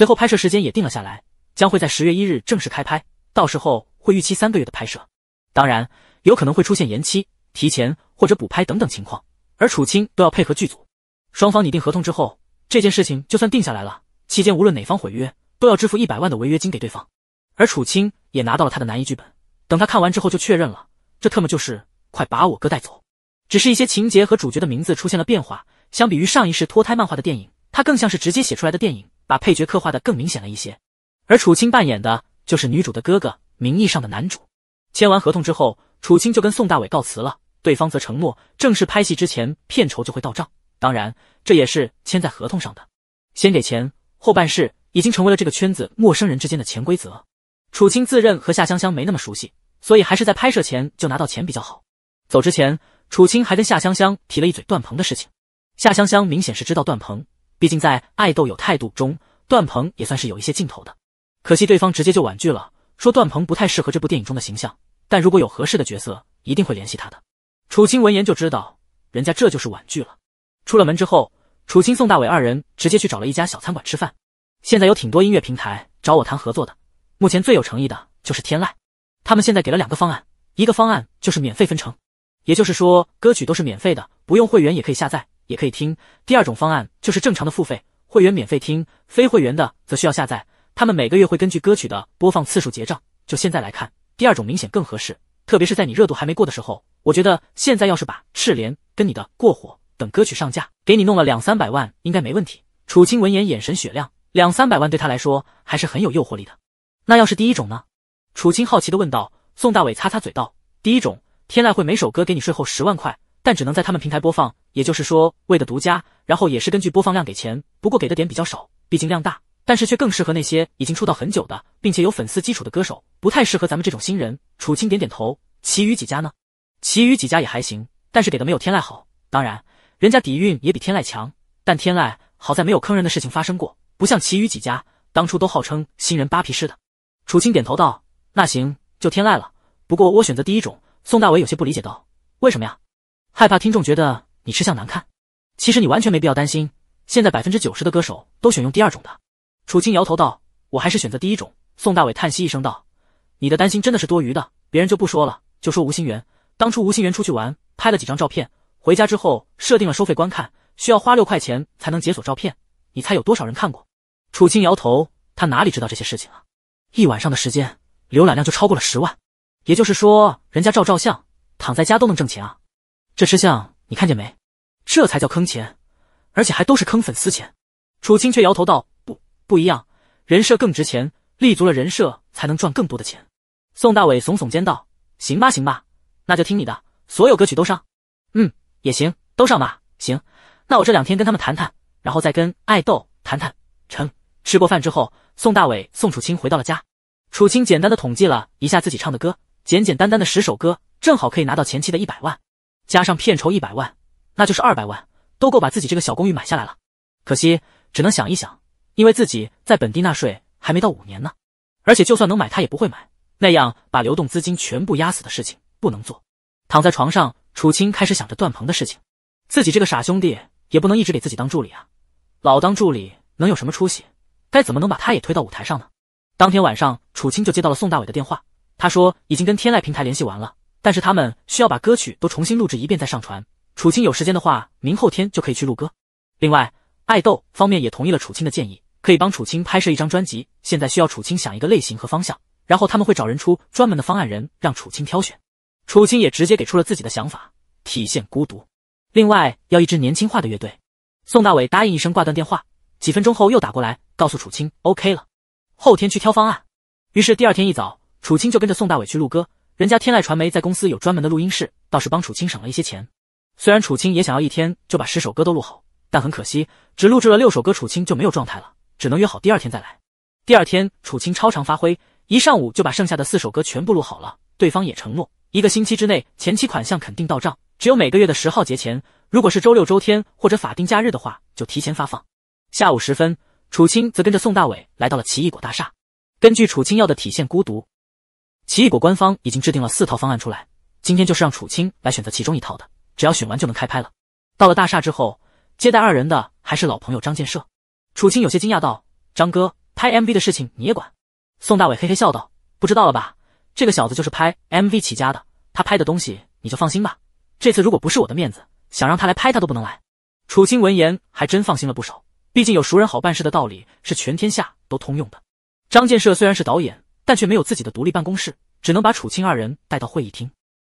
随后拍摄时间也定了下来，将会在十月一日正式开拍，到时候会预期三个月的拍摄，当然有可能会出现延期、提前或者补拍等等情况，而楚青都要配合剧组。双方拟定合同之后，这件事情就算定下来了。期间无论哪方毁约，都要支付一百万的违约金给对方。而楚青也拿到了他的男一剧本，等他看完之后就确认了，这特么就是快把我哥带走！只是一些情节和主角的名字出现了变化，相比于上一世脱胎漫画的电影，它更像是直接写出来的电影。把配角刻画的更明显了一些，而楚青扮演的就是女主的哥哥，名义上的男主。签完合同之后，楚青就跟宋大伟告辞了，对方则承诺正式拍戏之前片酬就会到账，当然这也是签在合同上的，先给钱后办事，已经成为了这个圈子陌生人之间的潜规则。楚清自认和夏香香没那么熟悉，所以还是在拍摄前就拿到钱比较好。走之前，楚清还跟夏香香提了一嘴段鹏的事情，夏香香明显是知道段鹏。毕竟在《爱豆有态度》中，段鹏也算是有一些镜头的，可惜对方直接就婉拒了，说段鹏不太适合这部电影中的形象。但如果有合适的角色，一定会联系他的。楚青闻言就知道，人家这就是婉拒了。出了门之后，楚青、宋大伟二人直接去找了一家小餐馆吃饭。现在有挺多音乐平台找我谈合作的，目前最有诚意的就是天籁，他们现在给了两个方案，一个方案就是免费分成，也就是说歌曲都是免费的，不用会员也可以下载。也可以听，第二种方案就是正常的付费，会员免费听，非会员的则需要下载。他们每个月会根据歌曲的播放次数结账。就现在来看，第二种明显更合适，特别是在你热度还没过的时候，我觉得现在要是把《赤莲》跟你的《过火》等歌曲上架，给你弄了两三百万，应该没问题。楚青闻言，眼神雪亮，两三百万对他来说还是很有诱惑力的。那要是第一种呢？楚青好奇的问道。宋大伟擦擦嘴道，第一种，天籁会每首歌给你税后十万块。但只能在他们平台播放，也就是说为的独家，然后也是根据播放量给钱，不过给的点比较少，毕竟量大，但是却更适合那些已经出道很久的，并且有粉丝基础的歌手，不太适合咱们这种新人。楚青点点头，其余几家呢？其余几家也还行，但是给的没有天籁好，当然人家底蕴也比天籁强，但天籁好在没有坑人的事情发生过，不像其余几家当初都号称新人扒皮师的。楚青点头道：“那行，就天籁了。不过我选择第一种。”宋大伟有些不理解道：“为什么呀？”害怕听众觉得你吃相难看，其实你完全没必要担心。现在百分之九十的歌手都选用第二种的。楚青摇头道：“我还是选择第一种。”宋大伟叹息一声道：“你的担心真的是多余的。别人就不说了，就说吴心源。当初吴心源出去玩，拍了几张照片，回家之后设定了收费观看，需要花六块钱才能解锁照片。你猜有多少人看过？”楚青摇头，他哪里知道这些事情啊！一晚上的时间，浏览量就超过了十万，也就是说，人家照照相，躺在家都能挣钱啊！这吃相你看见没？这才叫坑钱，而且还都是坑粉丝钱。楚清却摇头道：“不，不一样，人设更值钱，立足了人设才能赚更多的钱。”宋大伟耸耸肩道：“行吧，行吧，那就听你的，所有歌曲都上。嗯，也行，都上吧。行，那我这两天跟他们谈谈，然后再跟爱豆谈谈。成。”吃过饭之后，宋大伟、宋楚清回到了家。楚清简单的统计了一下自己唱的歌，简简单单的十首歌，正好可以拿到前期的一百万。加上片酬一百万，那就是二百万，都够把自己这个小公寓买下来了。可惜只能想一想，因为自己在本地纳税还没到五年呢。而且就算能买，他也不会买，那样把流动资金全部压死的事情不能做。躺在床上，楚青开始想着段鹏的事情，自己这个傻兄弟也不能一直给自己当助理啊，老当助理能有什么出息？该怎么能把他也推到舞台上呢？当天晚上，楚青就接到了宋大伟的电话，他说已经跟天籁平台联系完了。但是他们需要把歌曲都重新录制一遍再上传。楚青有时间的话，明后天就可以去录歌。另外，爱豆方面也同意了楚青的建议，可以帮楚青拍摄一张专辑。现在需要楚青想一个类型和方向，然后他们会找人出专门的方案人让楚青挑选。楚青也直接给出了自己的想法，体现孤独。另外，要一支年轻化的乐队。宋大伟答应一声，挂断电话。几分钟后又打过来，告诉楚青 OK 了，后天去挑方案。于是第二天一早，楚青就跟着宋大伟去录歌。人家天籁传媒在公司有专门的录音室，倒是帮楚青省了一些钱。虽然楚青也想要一天就把十首歌都录好，但很可惜，只录制了六首歌，楚青就没有状态了，只能约好第二天再来。第二天，楚青超常发挥，一上午就把剩下的四首歌全部录好了。对方也承诺，一个星期之内前期款项肯定到账，只有每个月的十号结钱。如果是周六、周天或者法定假日的话，就提前发放。下午时分，楚青则跟着宋大伟来到了奇异果大厦，根据楚青要的体现孤独。奇异果官方已经制定了四套方案出来，今天就是让楚青来选择其中一套的，只要选完就能开拍了。到了大厦之后，接待二人的还是老朋友张建设。楚青有些惊讶道：“张哥，拍 MV 的事情你也管？”宋大伟嘿嘿笑道：“不知道了吧，这个小子就是拍 MV 起家的，他拍的东西你就放心吧。这次如果不是我的面子，想让他来拍他都不能来。”楚青闻言还真放心了不少，毕竟有熟人好办事的道理是全天下都通用的。张建设虽然是导演。但却没有自己的独立办公室，只能把楚青二人带到会议厅。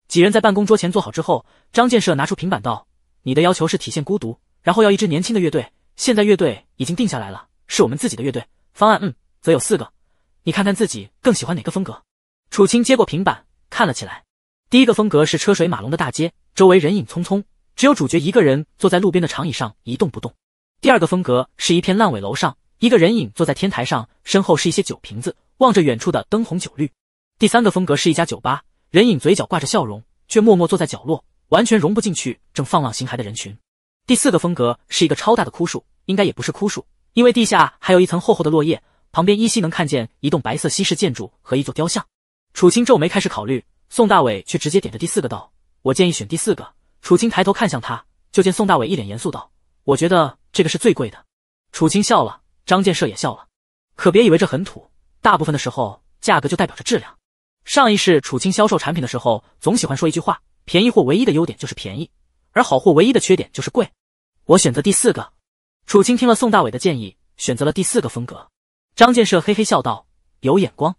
几人在办公桌前坐好之后，张建设拿出平板道：“你的要求是体现孤独，然后要一支年轻的乐队。现在乐队已经定下来了，是我们自己的乐队。方案嗯，则有四个，你看看自己更喜欢哪个风格。”楚清接过平板看了起来。第一个风格是车水马龙的大街，周围人影匆匆，只有主角一个人坐在路边的长椅上一动不动。第二个风格是一片烂尾楼上。一个人影坐在天台上，身后是一些酒瓶子，望着远处的灯红酒绿。第三个风格是一家酒吧，人影嘴角挂着笑容，却默默坐在角落，完全融不进去正放浪形骸的人群。第四个风格是一个超大的枯树，应该也不是枯树，因为地下还有一层厚厚的落叶，旁边依稀能看见一栋白色西式建筑和一座雕像。楚青皱眉开始考虑，宋大伟却直接点着第四个道：“我建议选第四个。”楚青抬头看向他，就见宋大伟一脸严肃道：“我觉得这个是最贵的。”楚青笑了。张建设也笑了，可别以为这很土，大部分的时候价格就代表着质量。上一世楚清销售产品的时候，总喜欢说一句话：便宜货唯一的优点就是便宜，而好货唯一的缺点就是贵。我选择第四个。楚清听了宋大伟的建议，选择了第四个风格。张建设嘿嘿笑道：“有眼光，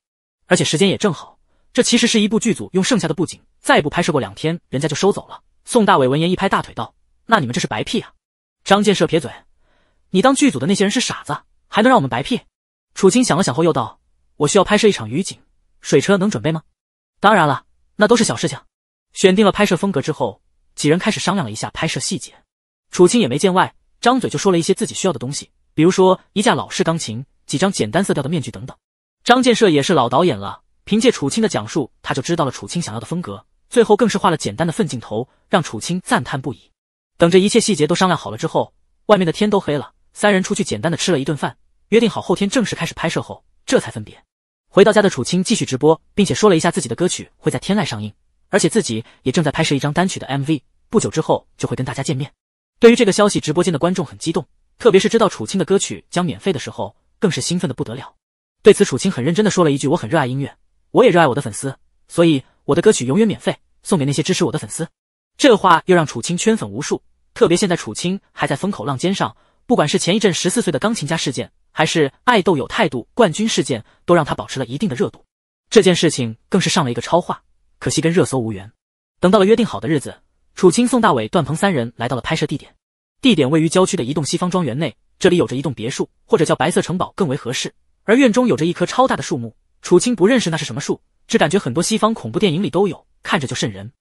而且时间也正好。”这其实是一部剧组用剩下的布景，再不拍摄过两天，人家就收走了。宋大伟闻言一拍大腿道：“那你们这是白屁啊！”张建设撇嘴：“你当剧组的那些人是傻子？”还能让我们白屁？楚青想了想后又道：“我需要拍摄一场雨景，水车能准备吗？”当然了，那都是小事情。选定了拍摄风格之后，几人开始商量了一下拍摄细节。楚青也没见外，张嘴就说了一些自己需要的东西，比如说一架老式钢琴、几张简单色调的面具等等。张建设也是老导演了，凭借楚青的讲述，他就知道了楚青想要的风格。最后更是画了简单的分镜头，让楚青赞叹不已。等这一切细节都商量好了之后，外面的天都黑了。三人出去简单的吃了一顿饭，约定好后天正式开始拍摄后，这才分别。回到家的楚青继续直播，并且说了一下自己的歌曲会在天籁上映，而且自己也正在拍摄一张单曲的 MV，不久之后就会跟大家见面。对于这个消息，直播间的观众很激动，特别是知道楚青的歌曲将免费的时候，更是兴奋的不得了。对此，楚青很认真的说了一句：“我很热爱音乐，我也热爱我的粉丝，所以我的歌曲永远免费送给那些支持我的粉丝。”这话又让楚青圈粉无数，特别现在楚青还在风口浪尖上。不管是前一阵十四岁的钢琴家事件，还是爱豆有态度冠军事件，都让他保持了一定的热度。这件事情更是上了一个超话，可惜跟热搜无缘。等到了约定好的日子，楚青、宋大伟、段鹏三人来到了拍摄地点，地点位于郊区的一栋西方庄园内。这里有着一栋别墅，或者叫白色城堡更为合适。而院中有着一棵超大的树木，楚青不认识那是什么树，只感觉很多西方恐怖电影里都有，看着就瘆人。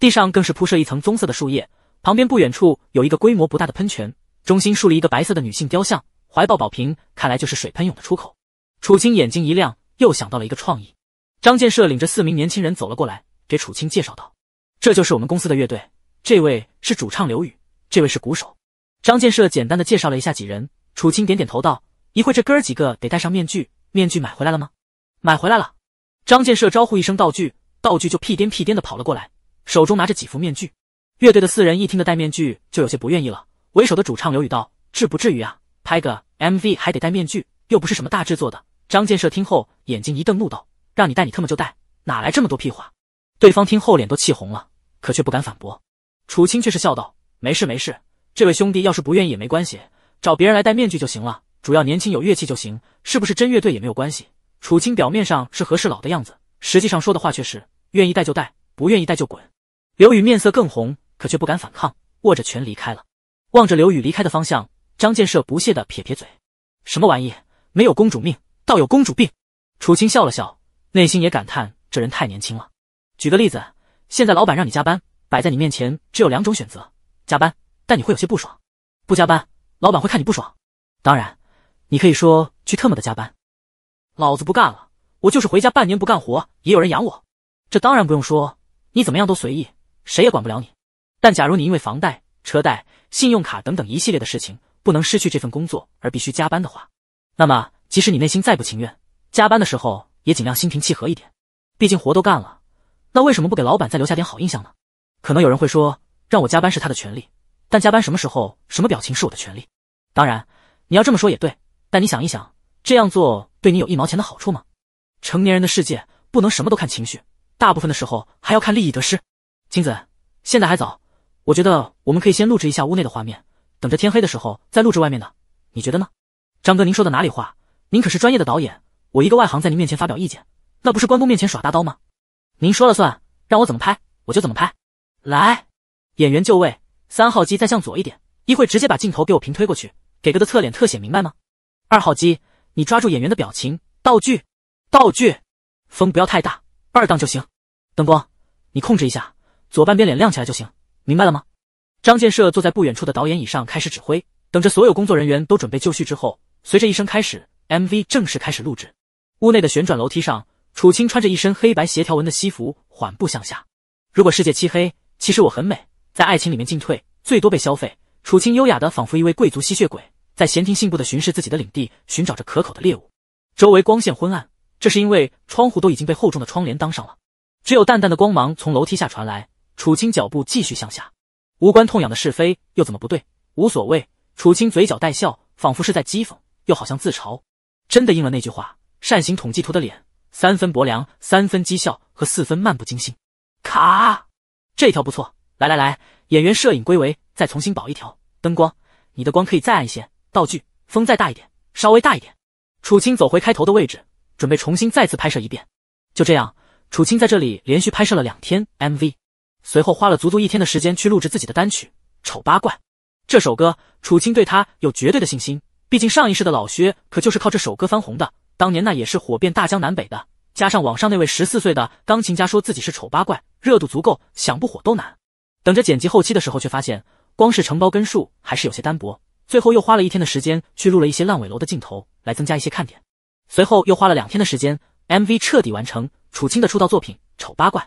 地上更是铺设一层棕色的树叶，旁边不远处有一个规模不大的喷泉。中心竖立一个白色的女性雕像，怀抱宝瓶，看来就是水喷涌的出口。楚青眼睛一亮，又想到了一个创意。张建设领着四名年轻人走了过来，给楚青介绍道：“这就是我们公司的乐队，这位是主唱刘宇，这位是鼓手。”张建设简单的介绍了一下几人。楚青点点头道：“一会这哥儿几个得戴上面具，面具买回来了吗？”“买回来了。”张建设招呼一声道具，道具就屁颠屁颠的跑了过来，手中拿着几副面具。乐队的四人一听的戴面具，就有些不愿意了。为首的主唱刘宇道：“至不至于啊，拍个 MV 还得戴面具，又不是什么大制作的。”张建设听后眼睛一瞪，怒道：“让你戴你特么就戴，哪来这么多屁话？”对方听后脸都气红了，可却不敢反驳。楚清却是笑道：“没事没事，这位兄弟要是不愿意也没关系，找别人来戴面具就行了，主要年轻有乐器就行，是不是真乐队也没有关系。”楚清表面上是和事佬的样子，实际上说的话却是愿意戴就戴，不愿意戴就滚。刘宇面色更红，可却不敢反抗，握着拳离开了。望着刘宇离开的方向，张建设不屑的撇撇嘴：“什么玩意？没有公主命，倒有公主病。”楚青笑了笑，内心也感叹：“这人太年轻了。”举个例子，现在老板让你加班，摆在你面前只有两种选择：加班，但你会有些不爽；不加班，老板会看你不爽。当然，你可以说去特么的加班，老子不干了，我就是回家半年不干活，也有人养我。这当然不用说，你怎么样都随意，谁也管不了你。但假如你因为房贷、车贷，信用卡等等一系列的事情，不能失去这份工作而必须加班的话，那么即使你内心再不情愿，加班的时候也尽量心平气和一点。毕竟活都干了，那为什么不给老板再留下点好印象呢？可能有人会说，让我加班是他的权利，但加班什么时候、什么表情是我的权利？当然，你要这么说也对，但你想一想，这样做对你有一毛钱的好处吗？成年人的世界不能什么都看情绪，大部分的时候还要看利益得失。金子，现在还早。我觉得我们可以先录制一下屋内的画面，等着天黑的时候再录制外面的。你觉得呢，张哥？您说的哪里话？您可是专业的导演，我一个外行在您面前发表意见，那不是关公面前耍大刀吗？您说了算，让我怎么拍我就怎么拍。来，演员就位，三号机再向左一点，一会直接把镜头给我平推过去，给哥的侧脸特写，明白吗？二号机，你抓住演员的表情，道具，道具，风不要太大，二档就行。灯光，你控制一下，左半边脸亮起来就行。明白了吗？张建设坐在不远处的导演椅上开始指挥，等着所有工作人员都准备就绪之后，随着一声开始，MV 正式开始录制。屋内的旋转楼梯上，楚青穿着一身黑白斜条纹的西服，缓步向下。如果世界漆黑，其实我很美，在爱情里面进退，最多被消费。楚青优雅的仿佛一位贵族吸血鬼，在闲庭信步的巡视自己的领地，寻找着可口的猎物。周围光线昏暗，这是因为窗户都已经被厚重的窗帘挡上了，只有淡淡的光芒从楼梯下传来。楚青脚步继续向下，无关痛痒的是非又怎么不对？无所谓。楚青嘴角带笑，仿佛是在讥讽，又好像自嘲。真的应了那句话：“扇形统计图的脸，三分薄凉，三分讥笑和四分漫不经心。”卡，这条不错。来来来，演员、摄影归位，再重新保一条。灯光，你的光可以再暗一些。道具，风再大一点，稍微大一点。楚青走回开头的位置，准备重新再次拍摄一遍。就这样，楚青在这里连续拍摄了两天 MV。随后花了足足一天的时间去录制自己的单曲《丑八怪》这首歌，楚青对他有绝对的信心，毕竟上一世的老薛可就是靠这首歌翻红的，当年那也是火遍大江南北的。加上网上那位十四岁的钢琴家说自己是丑八怪，热度足够，想不火都难。等着剪辑后期的时候，却发现光是承包根数还是有些单薄，最后又花了一天的时间去录了一些烂尾楼的镜头来增加一些看点。随后又花了两天的时间，MV 彻底完成。楚青的出道作品《丑八怪》，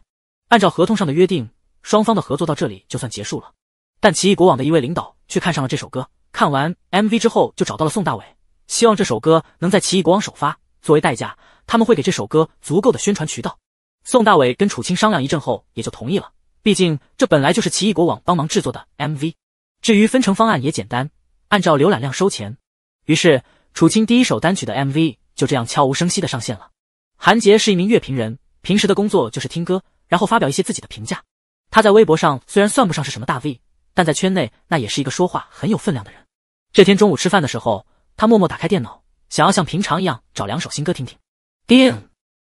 按照合同上的约定。双方的合作到这里就算结束了，但奇异国王的一位领导却看上了这首歌。看完 MV 之后，就找到了宋大伟，希望这首歌能在奇异国王首发。作为代价，他们会给这首歌足够的宣传渠道。宋大伟跟楚青商量一阵后，也就同意了。毕竟这本来就是奇异国王帮忙制作的 MV。至于分成方案也简单，按照浏览量收钱。于是，楚青第一首单曲的 MV 就这样悄无声息的上线了。韩杰是一名乐评人，平时的工作就是听歌，然后发表一些自己的评价。他在微博上虽然算不上是什么大 V，但在圈内那也是一个说话很有分量的人。这天中午吃饭的时候，他默默打开电脑，想要像平常一样找两首新歌听听。叮，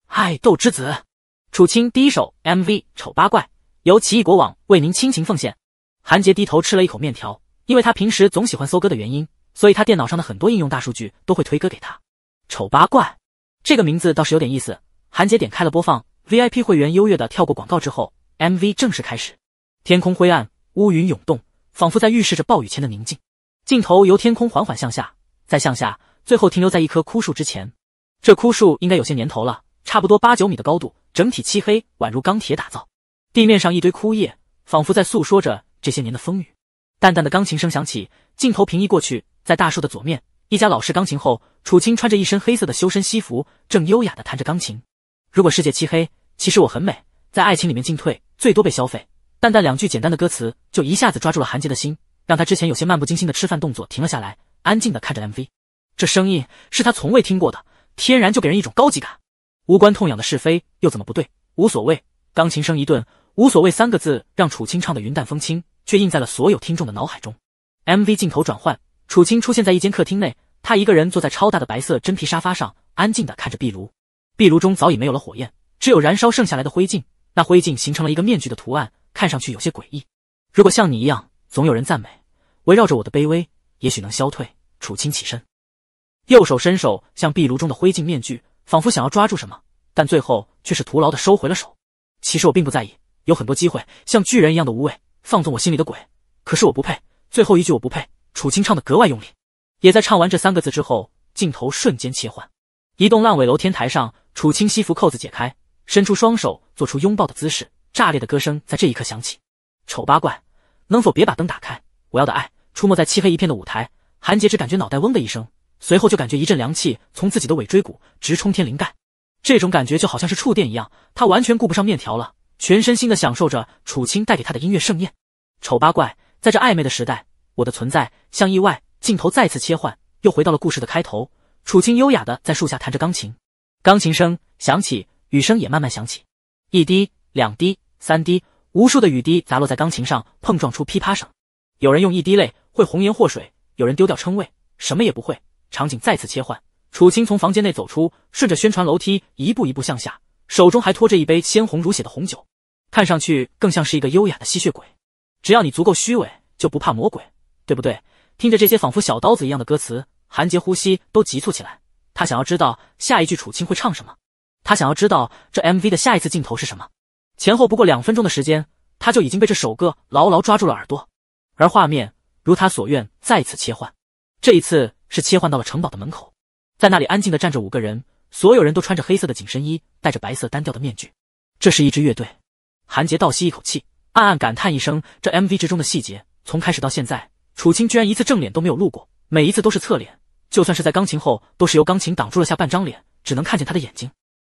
爱豆之子，楚青第一首 M V 丑八怪，由奇异国网为您倾情奉献。韩杰低头吃了一口面条，因为他平时总喜欢搜歌的原因，所以他电脑上的很多应用大数据都会推歌给他。丑八怪这个名字倒是有点意思。韩杰点开了播放，V I P 会员优越的跳过广告之后。MV 正式开始，天空灰暗，乌云涌动，仿佛在预示着暴雨前的宁静。镜头由天空缓缓向下，再向下，最后停留在一棵枯树之前。这枯树应该有些年头了，差不多八九米的高度，整体漆黑，宛如钢铁打造。地面上一堆枯叶，仿佛在诉说着这些年的风雨。淡淡的钢琴声响起，镜头平移过去，在大树的左面，一架老式钢琴后，楚青穿着一身黑色的修身西服，正优雅的弹着钢琴。如果世界漆黑，其实我很美。在爱情里面进退，最多被消费。淡淡两句简单的歌词，就一下子抓住了韩杰的心，让他之前有些漫不经心的吃饭动作停了下来，安静的看着 MV。这声音是他从未听过的，天然就给人一种高级感。无关痛痒的是非又怎么不对？无所谓。钢琴声一顿，无所谓三个字让楚清唱的云淡风轻，却印在了所有听众的脑海中。MV 镜头转换，楚清出现在一间客厅内，他一个人坐在超大的白色真皮沙发上，安静的看着壁炉。壁炉中早已没有了火焰，只有燃烧剩下来的灰烬。那灰烬形成了一个面具的图案，看上去有些诡异。如果像你一样，总有人赞美，围绕着我的卑微，也许能消退。楚青起身，右手伸手向壁炉中的灰烬面具，仿佛想要抓住什么，但最后却是徒劳的收回了手。其实我并不在意，有很多机会，像巨人一样的无畏，放纵我心里的鬼。可是我不配。最后一句我不配，楚青唱的格外用力。也在唱完这三个字之后，镜头瞬间切换，一栋烂尾楼天台上，楚青西服扣子解开。伸出双手，做出拥抱的姿势。炸裂的歌声在这一刻响起。丑八怪，能否别把灯打开？我要的爱出没在漆黑一片的舞台。韩杰只感觉脑袋嗡的一声，随后就感觉一阵凉气从自己的尾椎骨直冲天灵盖。这种感觉就好像是触电一样，他完全顾不上面条了，全身心的享受着楚青带给他的音乐盛宴。丑八怪，在这暧昧的时代，我的存在像意外。镜头再次切换，又回到了故事的开头。楚青优雅的在树下弹着钢琴，钢琴声响起。雨声也慢慢响起，一滴、两滴、三滴，无数的雨滴砸落在钢琴上，碰撞出噼啪声。有人用一滴泪会红颜祸水，有人丢掉称谓，什么也不会。场景再次切换，楚青从房间内走出，顺着宣传楼梯一步一步向下，手中还拖着一杯鲜红如血的红酒，看上去更像是一个优雅的吸血鬼。只要你足够虚伪，就不怕魔鬼，对不对？听着这些仿佛小刀子一样的歌词，韩杰呼吸都急促起来。他想要知道下一句楚青会唱什么。他想要知道这 M V 的下一次镜头是什么，前后不过两分钟的时间，他就已经被这首歌牢牢抓住了耳朵。而画面如他所愿，再次切换，这一次是切换到了城堡的门口，在那里安静的站着五个人，所有人都穿着黑色的紧身衣，戴着白色单调的面具。这是一支乐队。韩杰倒吸一口气，暗暗感叹一声：这 M V 之中的细节，从开始到现在，楚青居然一次正脸都没有露过，每一次都是侧脸，就算是在钢琴后，都是由钢琴挡住了下半张脸，只能看见他的眼睛。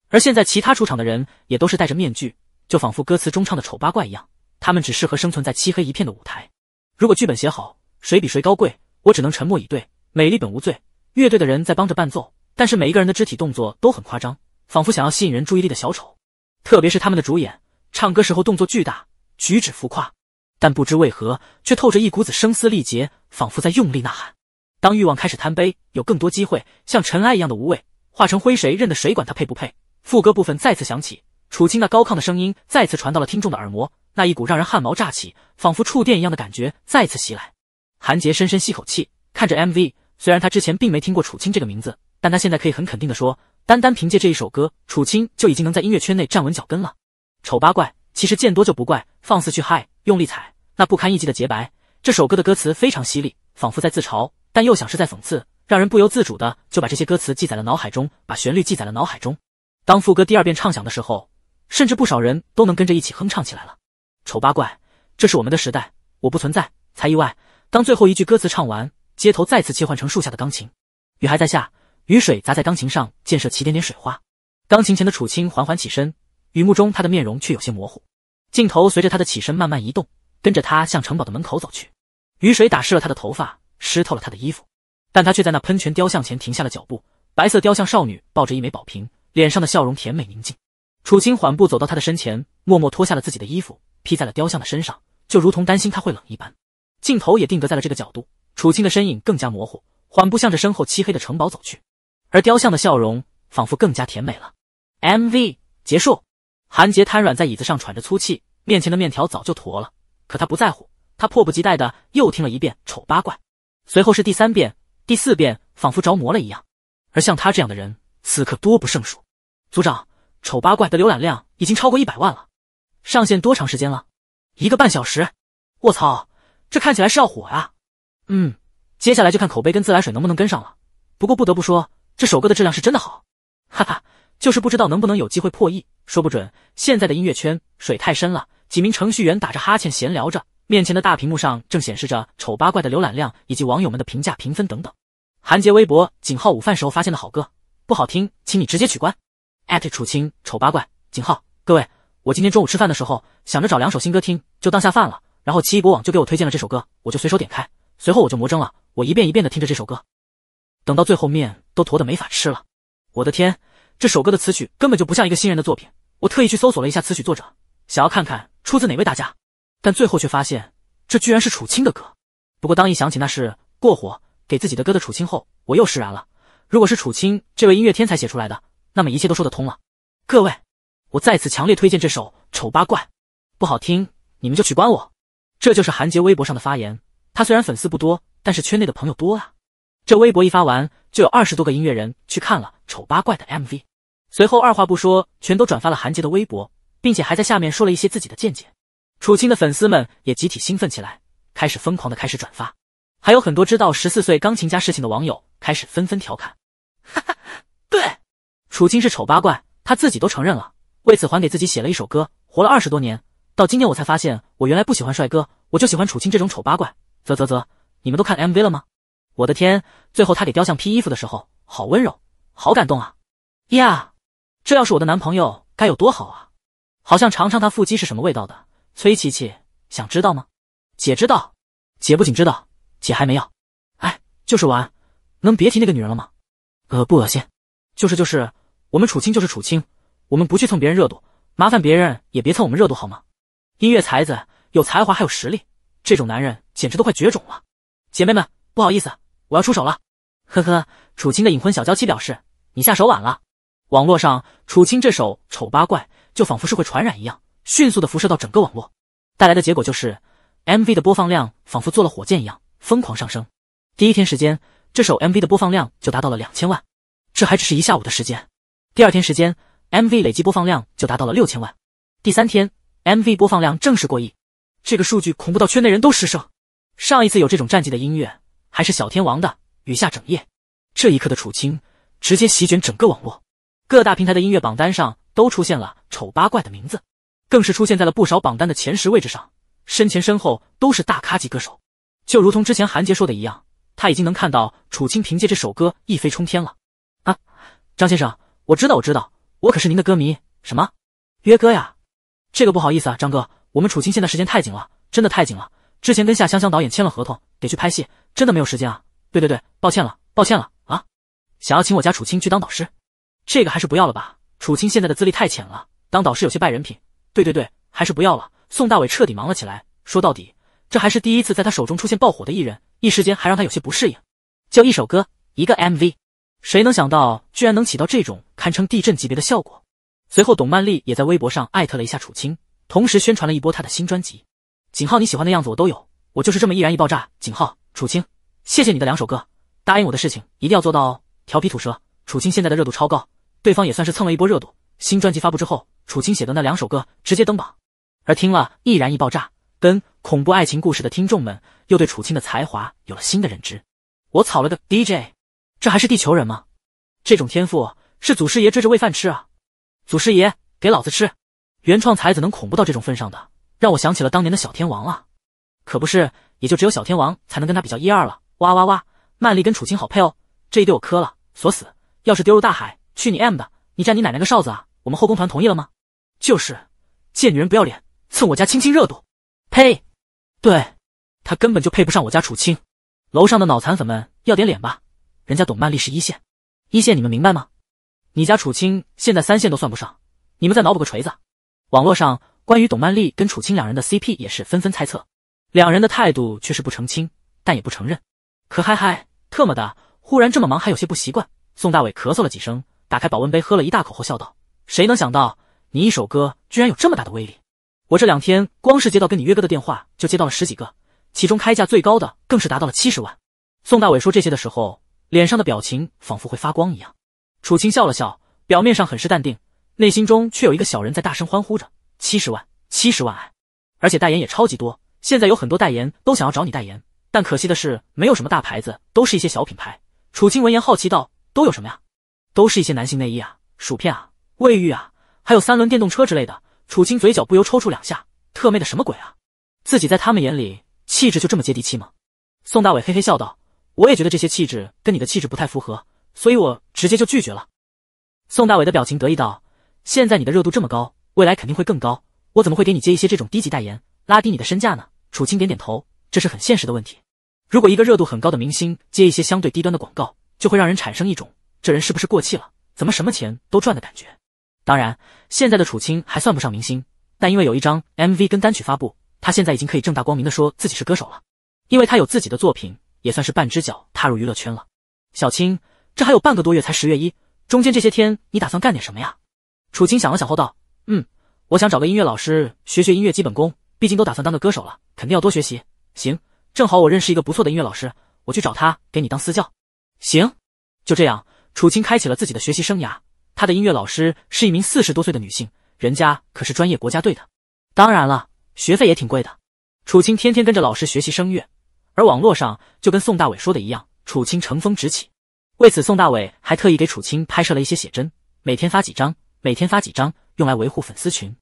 而现在，其他出场的人也都是戴着面具，就仿佛歌词中唱的丑八怪一样。他们只适合生存在漆黑一片的舞台。如果剧本写好，谁比谁高贵，我只能沉默以对。美丽本无罪。乐队的人在帮着伴奏，但是每一个人的肢体动作都很夸张，仿佛想要吸引人注意力的小丑。特别是他们的主演，唱歌时候动作巨大，举止浮夸，但不知为何却透着一股子声嘶力竭，仿佛在用力呐喊。当欲望开始贪杯，有更多机会像尘埃一样的无畏，化成灰，谁认得谁？管他配不配？副歌部分再次响起，楚青那高亢的声音再次传到了听众的耳膜，那一股让人汗毛乍起，仿佛触电一样的感觉再次袭来。韩杰深深吸口气，看着 MV。虽然他之前并没听过楚青这个名字，但他现在可以很肯定的说，单单凭借这一首歌，楚青就已经能在音乐圈内站稳脚跟了。丑八怪，其实见多就不怪，放肆去嗨，用力踩那不堪一击的洁白。这首歌的歌词非常犀利，仿佛在自嘲，但又像是在讽刺，让人不由自主的就把这些歌词记在了脑海中，把旋律记在了脑海中。当副歌第二遍唱响的时候，甚至不少人都能跟着一起哼唱起来了。丑八怪，这是我们的时代，我不存在才意外。当最后一句歌词唱完，街头再次切换成树下的钢琴，雨还在下，雨水砸在钢琴上，溅射起点点水花。钢琴前的楚青缓缓起身，雨幕中他的面容却有些模糊。镜头随着他的起身慢慢移动，跟着他向城堡的门口走去。雨水打湿了他的头发，湿透了他的衣服，但他却在那喷泉雕像前停下了脚步。白色雕像少女抱着一枚宝瓶。脸上的笑容甜美宁静，楚青缓步走到他的身前，默默脱下了自己的衣服，披在了雕像的身上，就如同担心他会冷一般。镜头也定格在了这个角度，楚青的身影更加模糊，缓步向着身后漆黑的城堡走去，而雕像的笑容仿佛更加甜美了。M V 结束，韩杰瘫软在椅子上喘着粗气，面前的面条早就坨了，可他不在乎，他迫不及待的又听了一遍《丑八怪》，随后是第三遍、第四遍，仿佛着魔了一样。而像他这样的人，此刻多不胜数。组长，丑八怪的浏览量已经超过一百万了。上线多长时间了？一个半小时。我操，这看起来是要火啊！嗯，接下来就看口碑跟自来水能不能跟上了。不过不得不说，这首歌的质量是真的好，哈哈。就是不知道能不能有机会破亿，说不准。现在的音乐圈水太深了。几名程序员打着哈欠闲聊着，面前的大屏幕上正显示着丑八怪的浏览量以及网友们的评价评分等等。韩杰微博井号午饭时候发现的好歌，不好听，请你直接取关。艾特楚清丑八怪，井号各位，我今天中午吃饭的时候想着找两首新歌听，就当下饭了。然后奇异果网就给我推荐了这首歌，我就随手点开，随后我就魔怔了，我一遍一遍的听着这首歌，等到最后面都坨的没法吃了。我的天，这首歌的词曲根本就不像一个新人的作品。我特意去搜索了一下词曲作者，想要看看出自哪位大家，但最后却发现这居然是楚清的歌。不过当一想起那是过火给自己的歌的楚清后，我又释然了。如果是楚清这位音乐天才写出来的。那么一切都说得通了，各位，我再次强烈推荐这首《丑八怪》，不好听你们就取关我。这就是韩杰微博上的发言，他虽然粉丝不多，但是圈内的朋友多啊。这微博一发完，就有二十多个音乐人去看了《丑八怪》的 MV，随后二话不说，全都转发了韩杰的微博，并且还在下面说了一些自己的见解。楚青的粉丝们也集体兴奋起来，开始疯狂的开始转发，还有很多知道十四岁钢琴家事情的网友开始纷纷调侃，哈哈，对。楚青是丑八怪，他自己都承认了，为此还给自己写了一首歌。活了二十多年，到今天我才发现，我原来不喜欢帅哥，我就喜欢楚青这种丑八怪。啧啧啧，你们都看 MV 了吗？我的天，最后他给雕像披衣服的时候，好温柔，好感动啊！呀，这要是我的男朋友该有多好啊！好像尝尝他腹肌是什么味道的，崔琪琪想知道吗？姐知道，姐不仅知道，姐还没要。哎，就是玩，能别提那个女人了吗？恶不恶心？就是就是。我们楚青就是楚青，我们不去蹭别人热度，麻烦别人也别蹭我们热度好吗？音乐才子有才华还有实力，这种男人简直都快绝种了。姐妹们，不好意思，我要出手了。呵呵，楚青的隐婚小娇妻表示你下手晚了。网络上楚青这首《丑八怪》就仿佛是会传染一样，迅速的辐射到整个网络，带来的结果就是 M V 的播放量仿佛坐了火箭一样疯狂上升。第一天时间，这首 M V 的播放量就达到了两千万，这还只是一下午的时间。第二天时间，MV 累计播放量就达到了六千万。第三天，MV 播放量正式过亿。这个数据恐怖到圈内人都失声。上一次有这种战绩的音乐，还是小天王的《雨下整夜》。这一刻的楚青直接席卷整个网络，各大平台的音乐榜单上都出现了丑八怪的名字，更是出现在了不少榜单的前十位置上。身前身后都是大咖级歌手。就如同之前韩杰说的一样，他已经能看到楚青凭借这首歌一飞冲天了啊，张先生。我知道，我知道，我可是您的歌迷。什么？约歌呀？这个不好意思啊，张哥，我们楚青现在时间太紧了，真的太紧了。之前跟夏香香导演签了合同，得去拍戏，真的没有时间啊。对对对，抱歉了，抱歉了啊。想要请我家楚青去当导师，这个还是不要了吧。楚青现在的资历太浅了，当导师有些败人品。对对对，还是不要了。宋大伟彻底忙了起来，说到底，这还是第一次在他手中出现爆火的艺人，一时间还让他有些不适应。就一首歌，一个 MV。谁能想到，居然能起到这种堪称地震级别的效果？随后，董曼丽也在微博上艾特了一下楚青，同时宣传了一波她的新专辑。景浩，你喜欢的样子我都有，我就是这么易燃易爆炸。景浩，楚青，谢谢你的两首歌，答应我的事情一定要做到哦。调皮吐舌。楚青现在的热度超高，对方也算是蹭了一波热度。新专辑发布之后，楚青写的那两首歌直接登榜，而听了《易燃易爆炸》跟《恐怖爱情故事》的听众们，又对楚青的才华有了新的认知。我草了个 DJ！这还是地球人吗？这种天赋是祖师爷追着喂饭吃啊！祖师爷给老子吃！原创才子能恐怖到这种份上的，让我想起了当年的小天王啊！可不是，也就只有小天王才能跟他比较一二了！哇哇哇！曼丽跟楚青好配哦，这一对我磕了锁死，要是丢入大海，去你 M 的！你占你奶奶个哨子啊！我们后宫团同意了吗？就是，贱女人不要脸，蹭我家青青热度！呸！对，他根本就配不上我家楚青！楼上的脑残粉们要点脸吧！人家董曼丽是一线，一线你们明白吗？你家楚青现在三线都算不上，你们在脑补个锤子？网络上关于董曼丽跟楚青两人的 CP 也是纷纷猜测，两人的态度却是不澄清，但也不承认。可嗨嗨，特么的，忽然这么忙还有些不习惯。宋大伟咳嗽了几声，打开保温杯喝了一大口后笑道：“谁能想到你一首歌居然有这么大的威力？我这两天光是接到跟你约歌的电话就接到了十几个，其中开价最高的更是达到了七十万。”宋大伟说这些的时候。脸上的表情仿佛会发光一样，楚青笑了笑，表面上很是淡定，内心中却有一个小人在大声欢呼着：“七十万，七十万！”哎，而且代言也超级多，现在有很多代言都想要找你代言，但可惜的是没有什么大牌子，都是一些小品牌。楚青闻言好奇道：“都有什么呀？”“都是一些男性内衣啊，薯片啊，卫浴啊，还有三轮电动车之类的。”楚青嘴角不由抽搐两下，特妹的什么鬼啊？自己在他们眼里气质就这么接地气吗？宋大伟嘿嘿笑道。我也觉得这些气质跟你的气质不太符合，所以我直接就拒绝了。宋大伟的表情得意道：“现在你的热度这么高，未来肯定会更高，我怎么会给你接一些这种低级代言，拉低你的身价呢？”楚青点点头，这是很现实的问题。如果一个热度很高的明星接一些相对低端的广告，就会让人产生一种这人是不是过气了，怎么什么钱都赚的感觉。当然，现在的楚青还算不上明星，但因为有一张 MV 跟单曲发布，他现在已经可以正大光明的说自己是歌手了，因为他有自己的作品。也算是半只脚踏入娱乐圈了。小青，这还有半个多月才十月一，中间这些天你打算干点什么呀？楚青想了想后道：“嗯，我想找个音乐老师学学音乐基本功，毕竟都打算当个歌手了，肯定要多学习。”行，正好我认识一个不错的音乐老师，我去找他给你当私教。行，就这样，楚青开启了自己的学习生涯。他的音乐老师是一名四十多岁的女性，人家可是专业国家队的，当然了，学费也挺贵的。楚青天天跟着老师学习声乐。而网络上就跟宋大伟说的一样，楚青乘风直起。为此，宋大伟还特意给楚青拍摄了一些写真，每天发几张，每天发几张，用来维护粉丝群。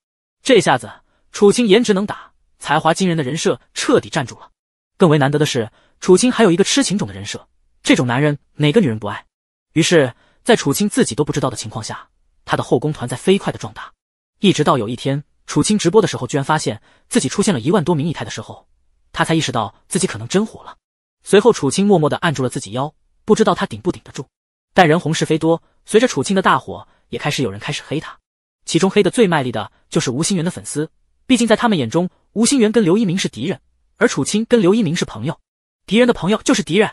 这下子，楚青颜值能打、才华惊人的人设彻底站住了。更为难得的是，楚青还有一个痴情种的人设，这种男人哪个女人不爱？于是，在楚青自己都不知道的情况下，他的后宫团在飞快的壮大。一直到有一天，楚青直播的时候，居然发现自己出现了一万多名姨太的时候。他才意识到自己可能真火了。随后，楚青默默的按住了自己腰，不知道他顶不顶得住。但人红是非多，随着楚青的大火，也开始有人开始黑他。其中黑的最卖力的就是吴心源的粉丝，毕竟在他们眼中，吴心源跟刘一鸣是敌人，而楚青跟刘一鸣是朋友，敌人的朋友就是敌人。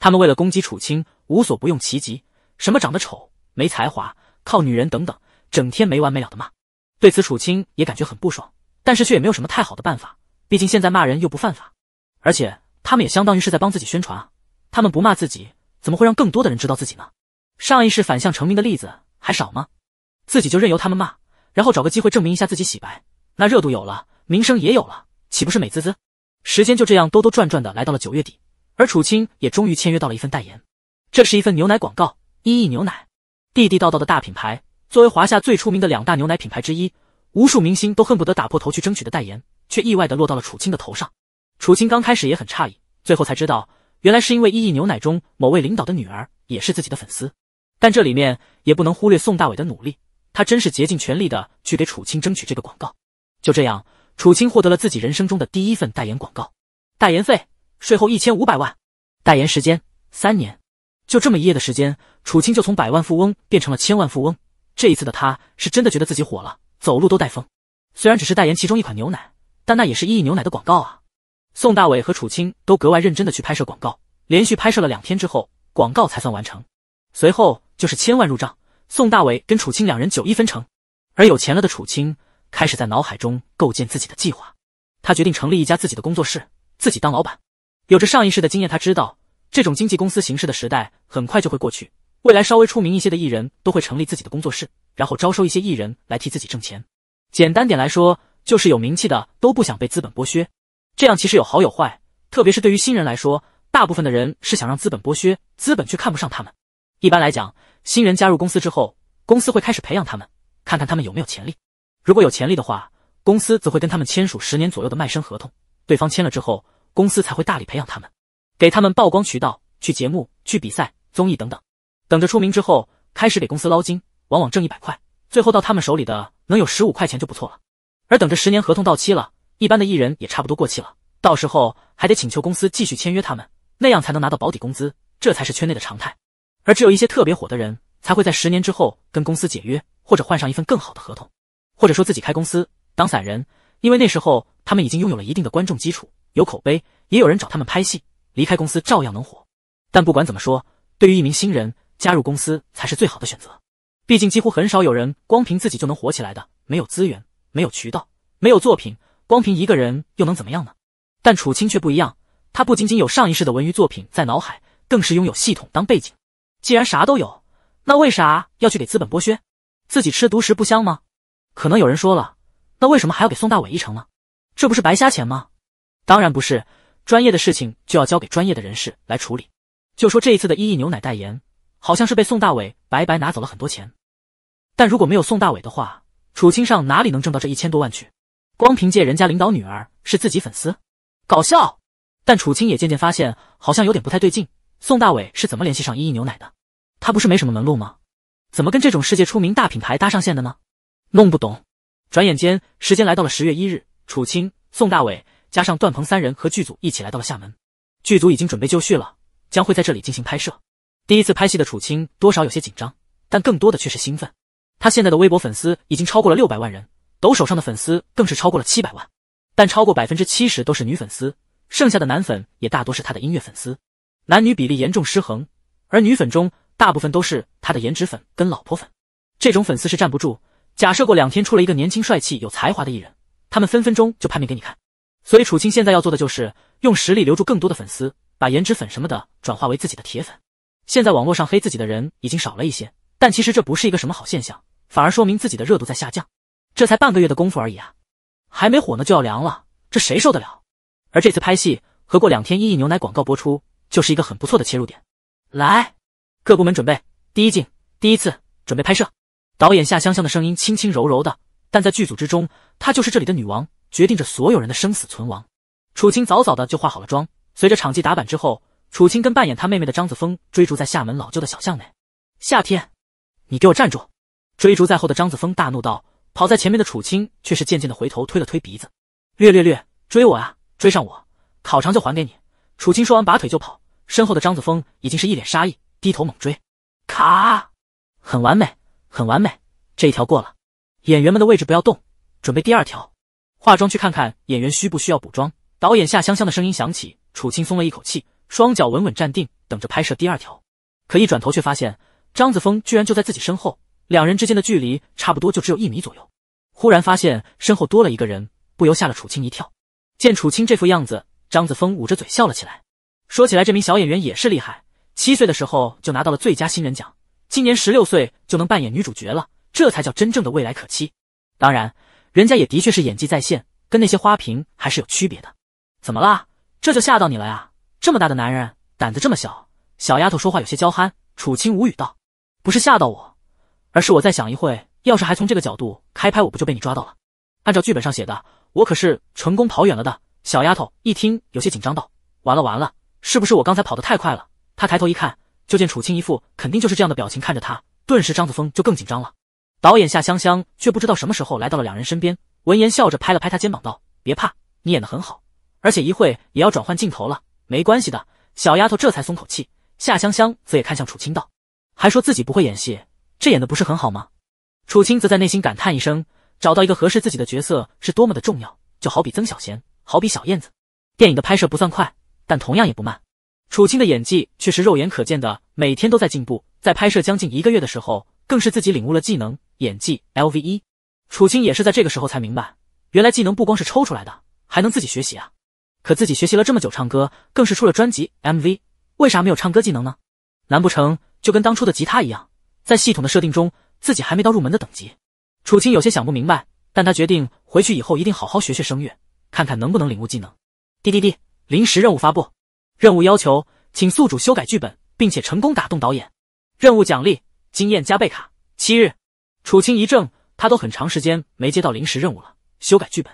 他们为了攻击楚青，无所不用其极，什么长得丑、没才华、靠女人等等，整天没完没了的骂。对此，楚青也感觉很不爽，但是却也没有什么太好的办法。毕竟现在骂人又不犯法，而且他们也相当于是在帮自己宣传啊！他们不骂自己，怎么会让更多的人知道自己呢？上一世反向成名的例子还少吗？自己就任由他们骂，然后找个机会证明一下自己洗白，那热度有了，名声也有了，岂不是美滋滋？时间就这样兜兜转转的来到了九月底，而楚青也终于签约到了一份代言，这是一份牛奶广告——一亿牛奶，地地道道的大品牌，作为华夏最出名的两大牛奶品牌之一，无数明星都恨不得打破头去争取的代言。却意外的落到了楚青的头上。楚青刚开始也很诧异，最后才知道，原来是因为一亿牛奶中某位领导的女儿也是自己的粉丝。但这里面也不能忽略宋大伟的努力，他真是竭尽全力的去给楚青争取这个广告。就这样，楚青获得了自己人生中的第一份代言广告，代言费税后一千五百万，代言时间三年。就这么一夜的时间，楚青就从百万富翁变成了千万富翁。这一次的他是真的觉得自己火了，走路都带风。虽然只是代言其中一款牛奶。但那也是一亿牛奶的广告啊！宋大伟和楚青都格外认真的去拍摄广告，连续拍摄了两天之后，广告才算完成。随后就是千万入账，宋大伟跟楚青两人九一分成。而有钱了的楚青开始在脑海中构建自己的计划，他决定成立一家自己的工作室，自己当老板。有着上一世的经验，他知道这种经纪公司形式的时代很快就会过去，未来稍微出名一些的艺人都会成立自己的工作室，然后招收一些艺人来替自己挣钱。简单点来说。就是有名气的都不想被资本剥削，这样其实有好有坏，特别是对于新人来说，大部分的人是想让资本剥削，资本却看不上他们。一般来讲，新人加入公司之后，公司会开始培养他们，看看他们有没有潜力。如果有潜力的话，公司则会跟他们签署十年左右的卖身合同，对方签了之后，公司才会大力培养他们，给他们曝光渠道，去节目、去比赛、综艺等等，等着出名之后开始给公司捞金，往往挣一百块，最后到他们手里的能有十五块钱就不错了。而等着十年合同到期了，一般的艺人也差不多过气了，到时候还得请求公司继续签约他们，那样才能拿到保底工资，这才是圈内的常态。而只有一些特别火的人，才会在十年之后跟公司解约，或者换上一份更好的合同，或者说自己开公司当散人，因为那时候他们已经拥有了一定的观众基础，有口碑，也有人找他们拍戏，离开公司照样能火。但不管怎么说，对于一名新人，加入公司才是最好的选择，毕竟几乎很少有人光凭自己就能火起来的，没有资源。没有渠道，没有作品，光凭一个人又能怎么样呢？但楚青却不一样，他不仅仅有上一世的文娱作品在脑海，更是拥有系统当背景。既然啥都有，那为啥要去给资本剥削？自己吃独食不香吗？可能有人说了，那为什么还要给宋大伟一成呢？这不是白瞎钱吗？当然不是，专业的事情就要交给专业的人士来处理。就说这一次的一亿牛奶代言，好像是被宋大伟白白拿走了很多钱，但如果没有宋大伟的话。楚清上哪里能挣到这一千多万去？光凭借人家领导女儿是自己粉丝，搞笑。但楚清也渐渐发现，好像有点不太对劲。宋大伟是怎么联系上依依牛奶的？他不是没什么门路吗？怎么跟这种世界出名大品牌搭上线的呢？弄不懂。转眼间，时间来到了十月一日，楚清、宋大伟加上段鹏三人和剧组一起来到了厦门。剧组已经准备就绪了，将会在这里进行拍摄。第一次拍戏的楚清多少有些紧张，但更多的却是兴奋。他现在的微博粉丝已经超过了六百万人，抖手上的粉丝更是超过了七百万，但超过百分之七十都是女粉丝，剩下的男粉也大多是他的音乐粉丝，男女比例严重失衡，而女粉中大部分都是他的颜值粉跟老婆粉，这种粉丝是站不住。假设过两天出了一个年轻帅气有才华的艺人，他们分分钟就叛变给你看。所以楚青现在要做的就是用实力留住更多的粉丝，把颜值粉什么的转化为自己的铁粉。现在网络上黑自己的人已经少了一些，但其实这不是一个什么好现象。反而说明自己的热度在下降，这才半个月的功夫而已啊，还没火呢就要凉了，这谁受得了？而这次拍戏和过两天一亿牛奶广告播出就是一个很不错的切入点。来，各部门准备，第一镜，第一次准备拍摄。导演夏香香的声音轻轻柔柔的，但在剧组之中，她就是这里的女王，决定着所有人的生死存亡。楚青早早的就化好了妆，随着场记打板之后，楚青跟扮演她妹妹的张子枫追逐在厦门老旧的小巷内。夏天，你给我站住！追逐在后的张子枫大怒道：“跑在前面的楚青却是渐渐的回头，推了推鼻子，略略略，追我啊，追上我，烤肠就还给你。”楚青说完，拔腿就跑。身后的张子枫已经是一脸杀意，低头猛追。卡，很完美，很完美，这一条过了。演员们的位置不要动，准备第二条。化妆去看看演员需不需要补妆。导演夏香香的声音响起，楚青松了一口气，双脚稳稳站定，等着拍摄第二条。可一转头，却发现张子枫居然就在自己身后。两人之间的距离差不多就只有一米左右，忽然发现身后多了一个人，不由吓了楚青一跳。见楚青这副样子，张子枫捂着嘴笑了起来。说起来，这名小演员也是厉害，七岁的时候就拿到了最佳新人奖，今年十六岁就能扮演女主角了，这才叫真正的未来可期。当然，人家也的确是演技在线，跟那些花瓶还是有区别的。怎么啦？这就吓到你了呀？这么大的男人，胆子这么小？小丫头说话有些娇憨。楚青无语道：“不是吓到我。”而是我再想，一会要是还从这个角度开拍，我不就被你抓到了？按照剧本上写的，我可是成功跑远了的。小丫头一听，有些紧张道：“完了完了，是不是我刚才跑得太快了？”她抬头一看，就见楚青一副肯定就是这样的表情看着她，顿时张子枫就更紧张了。导演夏香香却不知道什么时候来到了两人身边，闻言笑着拍了拍他肩膀道：“别怕，你演的很好，而且一会也要转换镜头了，没关系的。”小丫头这才松口气，夏香香则也看向楚青道：“还说自己不会演戏？”这演的不是很好吗？楚青则在内心感叹一声，找到一个合适自己的角色是多么的重要，就好比曾小贤，好比小燕子。电影的拍摄不算快，但同样也不慢。楚青的演技却是肉眼可见的，每天都在进步。在拍摄将近一个月的时候，更是自己领悟了技能，演技 LV 一。楚青也是在这个时候才明白，原来技能不光是抽出来的，还能自己学习啊！可自己学习了这么久唱歌，更是出了专辑 MV，为啥没有唱歌技能呢？难不成就跟当初的吉他一样？在系统的设定中，自己还没到入门的等级。楚青有些想不明白，但他决定回去以后一定好好学学声乐，看看能不能领悟技能。滴滴滴，临时任务发布，任务要求请宿主修改剧本，并且成功打动导演。任务奖励经验加倍卡七日。楚青一怔，他都很长时间没接到临时任务了。修改剧本，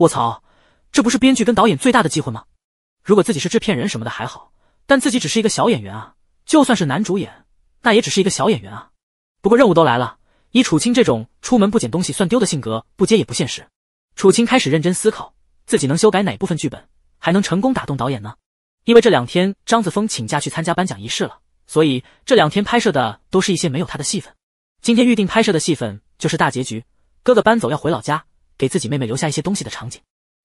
卧槽，这不是编剧跟导演最大的机会吗？如果自己是制片人什么的还好，但自己只是一个小演员啊，就算是男主演，那也只是一个小演员啊。不过任务都来了，以楚青这种出门不捡东西算丢的性格，不接也不现实。楚青开始认真思考，自己能修改哪部分剧本，还能成功打动导演呢？因为这两天张子枫请假去参加颁奖仪式了，所以这两天拍摄的都是一些没有他的戏份。今天预定拍摄的戏份就是大结局，哥哥搬走要回老家，给自己妹妹留下一些东西的场景。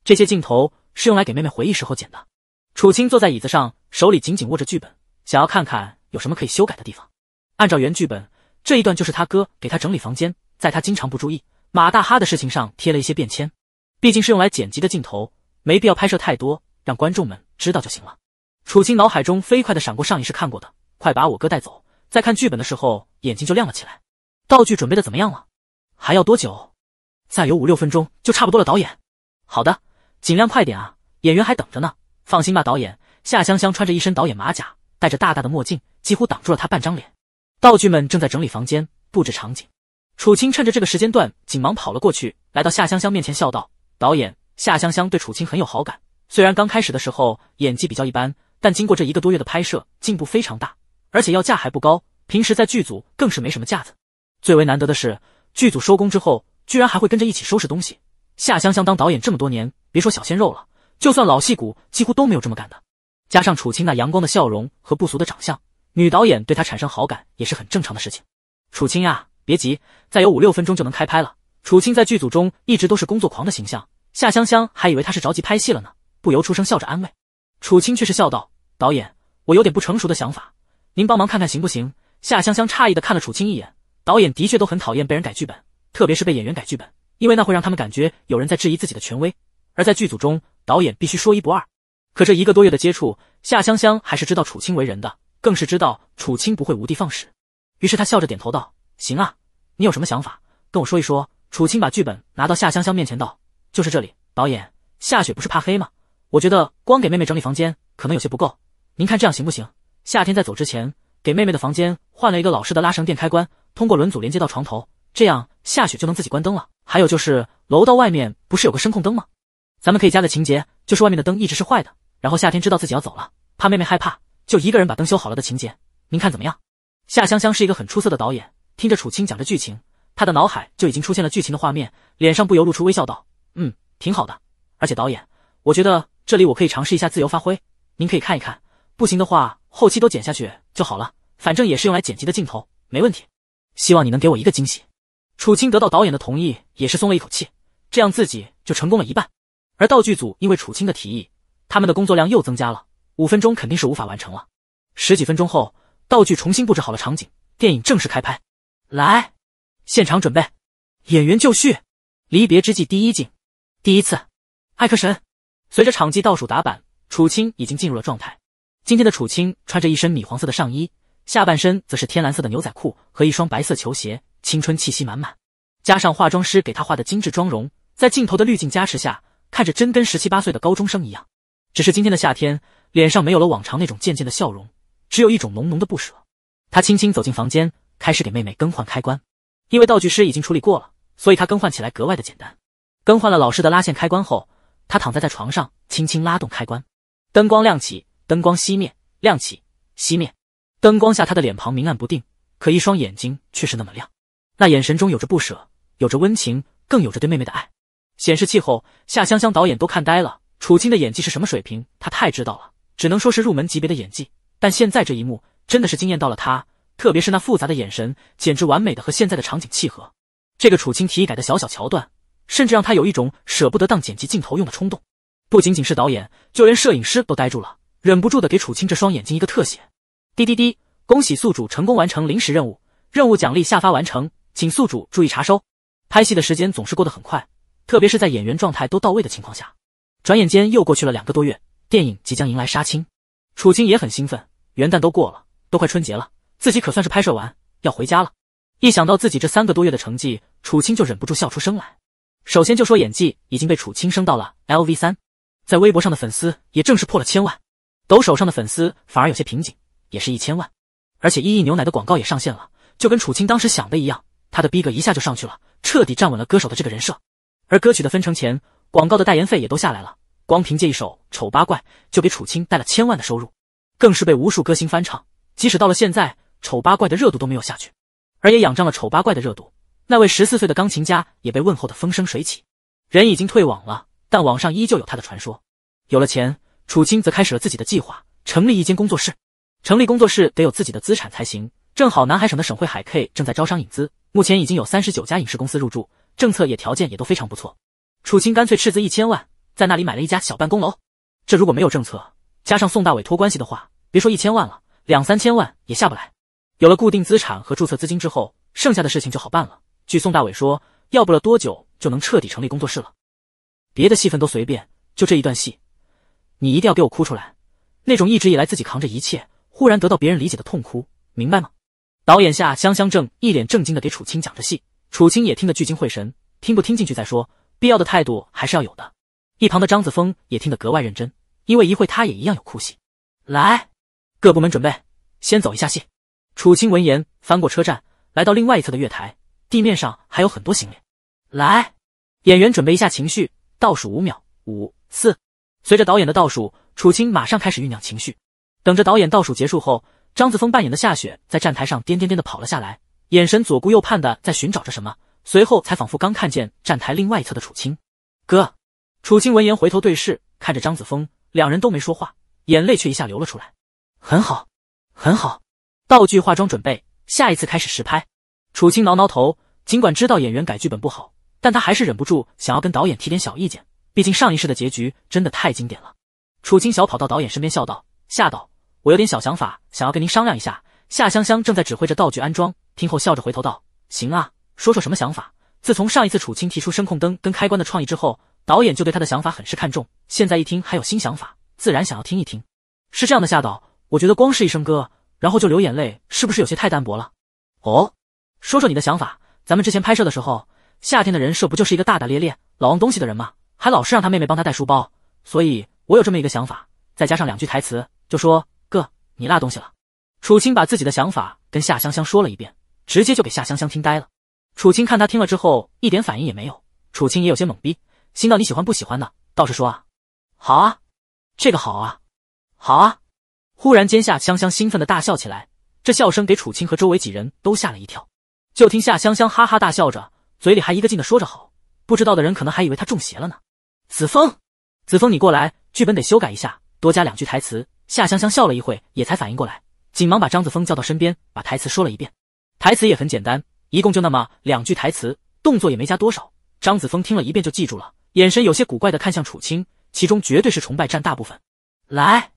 这些镜头是用来给妹妹回忆时候剪的。楚青坐在椅子上，手里紧紧握着剧本，想要看看有什么可以修改的地方。按照原剧本。这一段就是他哥给他整理房间，在他经常不注意马大哈的事情上贴了一些便签，毕竟是用来剪辑的镜头，没必要拍摄太多，让观众们知道就行了。楚青脑海中飞快的闪过上一世看过的，快把我哥带走！在看剧本的时候，眼睛就亮了起来。道具准备的怎么样了？还要多久？再有五六分钟就差不多了。导演，好的，尽量快点啊，演员还等着呢。放心吧，导演。夏香香穿着一身导演马甲，戴着大大的墨镜，几乎挡住了他半张脸。道具们正在整理房间，布置场景。楚青趁着这个时间段，紧忙跑了过去，来到夏香香面前，笑道：“导演，夏香香对楚青很有好感。虽然刚开始的时候演技比较一般，但经过这一个多月的拍摄，进步非常大，而且要价还不高。平时在剧组更是没什么架子。最为难得的是，剧组收工之后，居然还会跟着一起收拾东西。夏香香当导演这么多年，别说小鲜肉了，就算老戏骨几乎都没有这么干的。加上楚青那阳光的笑容和不俗的长相。”女导演对她产生好感也是很正常的事情。楚青呀，别急，再有五六分钟就能开拍了。楚青在剧组中一直都是工作狂的形象，夏香香还以为他是着急拍戏了呢，不由出声笑着安慰。楚青却是笑道：“导演，我有点不成熟的想法，您帮忙看看行不行？”夏香香诧异的看了楚青一眼。导演的确都很讨厌被人改剧本，特别是被演员改剧本，因为那会让他们感觉有人在质疑自己的权威。而在剧组中，导演必须说一不二。可这一个多月的接触，夏香香还是知道楚青为人的。更是知道楚青不会无的放矢，于是他笑着点头道：“行啊，你有什么想法，跟我说一说。”楚青把剧本拿到夏香香面前道：“就是这里，导演夏雪不是怕黑吗？我觉得光给妹妹整理房间可能有些不够，您看这样行不行？夏天在走之前，给妹妹的房间换了一个老式的拉绳电开关，通过轮组连接到床头，这样夏雪就能自己关灯了。还有就是楼道外面不是有个声控灯吗？咱们可以加个情节，就是外面的灯一直是坏的，然后夏天知道自己要走了，怕妹妹害怕。”就一个人把灯修好了的情节，您看怎么样？夏香香是一个很出色的导演，听着楚青讲着剧情，他的脑海就已经出现了剧情的画面，脸上不由露出微笑道：“嗯，挺好的。而且导演，我觉得这里我可以尝试一下自由发挥，您可以看一看，不行的话后期都剪下去就好了，反正也是用来剪辑的镜头，没问题。希望你能给我一个惊喜。”楚青得到导演的同意，也是松了一口气，这样自己就成功了一半。而道具组因为楚青的提议，他们的工作量又增加了。五分钟肯定是无法完成了。十几分钟后，道具重新布置好了场景，电影正式开拍。来，现场准备，演员就绪。离别之际，第一镜，第一次，艾克神。随着场记倒数打板，楚青已经进入了状态。今天的楚青穿着一身米黄色的上衣，下半身则是天蓝色的牛仔裤和一双白色球鞋，青春气息满满。加上化妆师给他画的精致妆容，在镜头的滤镜加持下，看着真跟十七八岁的高中生一样。只是今天的夏天。脸上没有了往常那种渐渐的笑容，只有一种浓浓的不舍。他轻轻走进房间，开始给妹妹更换开关。因为道具师已经处理过了，所以他更换起来格外的简单。更换了老式的拉线开关后，他躺在在床上，轻轻拉动开关，灯光亮起，灯光熄灭，亮起，熄灭。灯光下，他的脸庞明暗不定，可一双眼睛却是那么亮。那眼神中有着不舍，有着温情，更有着对妹妹的爱。显示器后，夏香香导演都看呆了。楚青的演技是什么水平？她太知道了。只能说是入门级别的演技，但现在这一幕真的是惊艳到了他，特别是那复杂的眼神，简直完美的和现在的场景契合。这个楚青提议改的小小桥段，甚至让他有一种舍不得当剪辑镜头用的冲动。不仅仅是导演，就连摄影师都呆住了，忍不住的给楚青这双眼睛一个特写。滴滴滴，恭喜宿主成功完成临时任务，任务奖励下发完成，请宿主注意查收。拍戏的时间总是过得很快，特别是在演员状态都到位的情况下，转眼间又过去了两个多月。电影即将迎来杀青，楚青也很兴奋。元旦都过了，都快春节了，自己可算是拍摄完，要回家了。一想到自己这三个多月的成绩，楚青就忍不住笑出声来。首先就说演技已经被楚青升到了 L V 三，在微博上的粉丝也正式破了千万，抖手上的粉丝反而有些瓶颈，也是一千万。而且一亿牛奶的广告也上线了，就跟楚青当时想的一样，他的逼格一下就上去了，彻底站稳了歌手的这个人设。而歌曲的分成钱、广告的代言费也都下来了。光凭借一首《丑八怪》就给楚青带了千万的收入，更是被无数歌星翻唱。即使到了现在，《丑八怪》的热度都没有下去，而也仰仗了《丑八怪》的热度，那位十四岁的钢琴家也被问候的风生水起。人已经退网了，但网上依旧有他的传说。有了钱，楚青则开始了自己的计划，成立一间工作室。成立工作室得有自己的资产才行。正好南海省的省会海 K 正在招商引资，目前已经有三十九家影视公司入驻，政策也条件也都非常不错。楚青干脆斥资一千万。在那里买了一家小办公楼，这如果没有政策，加上宋大伟托关系的话，别说一千万了，两三千万也下不来。有了固定资产和注册资金之后，剩下的事情就好办了。据宋大伟说，要不了多久就能彻底成立工作室了。别的戏份都随便，就这一段戏，你一定要给我哭出来，那种一直以来自己扛着一切，忽然得到别人理解的痛哭，明白吗？导演夏香香正一脸正经的给楚青讲着戏，楚青也听得聚精会神，听不听进去再说，必要的态度还是要有的。一旁的张子枫也听得格外认真，因为一会他也一样有哭戏。来，各部门准备，先走一下戏。楚青闻言，翻过车站，来到另外一侧的月台，地面上还有很多行李。来，演员准备一下情绪，倒数五秒，五四。随着导演的倒数，楚青马上开始酝酿情绪。等着导演倒数结束后，张子枫扮演的夏雪在站台上颠颠颠的跑了下来，眼神左顾右盼的在寻找着什么，随后才仿佛刚看见站台另外一侧的楚青哥。楚青闻言回头对视，看着张子枫，两人都没说话，眼泪却一下流了出来。很好，很好，道具化妆准备，下一次开始实拍。楚青挠挠头，尽管知道演员改剧本不好，但他还是忍不住想要跟导演提点小意见，毕竟上一世的结局真的太经典了。楚青小跑到导演身边，笑道：“夏导，我有点小想法，想要跟您商量一下。”夏香香正在指挥着道具安装，听后笑着回头道：“行啊，说说什么想法？自从上一次楚青提出声控灯跟开关的创意之后。”导演就对他的想法很是看重，现在一听还有新想法，自然想要听一听。是这样的，夏导，我觉得光是一声哥，然后就流眼泪，是不是有些太单薄了？哦，说说你的想法。咱们之前拍摄的时候，夏天的人设不就是一个大大咧咧、老忘东西的人吗？还老是让他妹妹帮他带书包，所以我有这么一个想法，再加上两句台词，就说哥，你落东西了。楚青把自己的想法跟夏香香说了一遍，直接就给夏香香听呆了。楚青看他听了之后一点反应也没有，楚青也有些懵逼。心道你喜欢不喜欢呢？倒是说啊，好啊，这个好啊，好啊！忽然间，夏香香兴奋的大笑起来，这笑声给楚青和周围几人都吓了一跳。就听夏香香哈哈大笑着，嘴里还一个劲的说着好。不知道的人可能还以为她中邪了呢。子枫，子枫，你过来，剧本得修改一下，多加两句台词。夏香香笑了一会，也才反应过来，紧忙把张子枫叫到身边，把台词说了一遍。台词也很简单，一共就那么两句台词，动作也没加多少。张子枫听了一遍就记住了。眼神有些古怪的看向楚青，其中绝对是崇拜占大部分。来，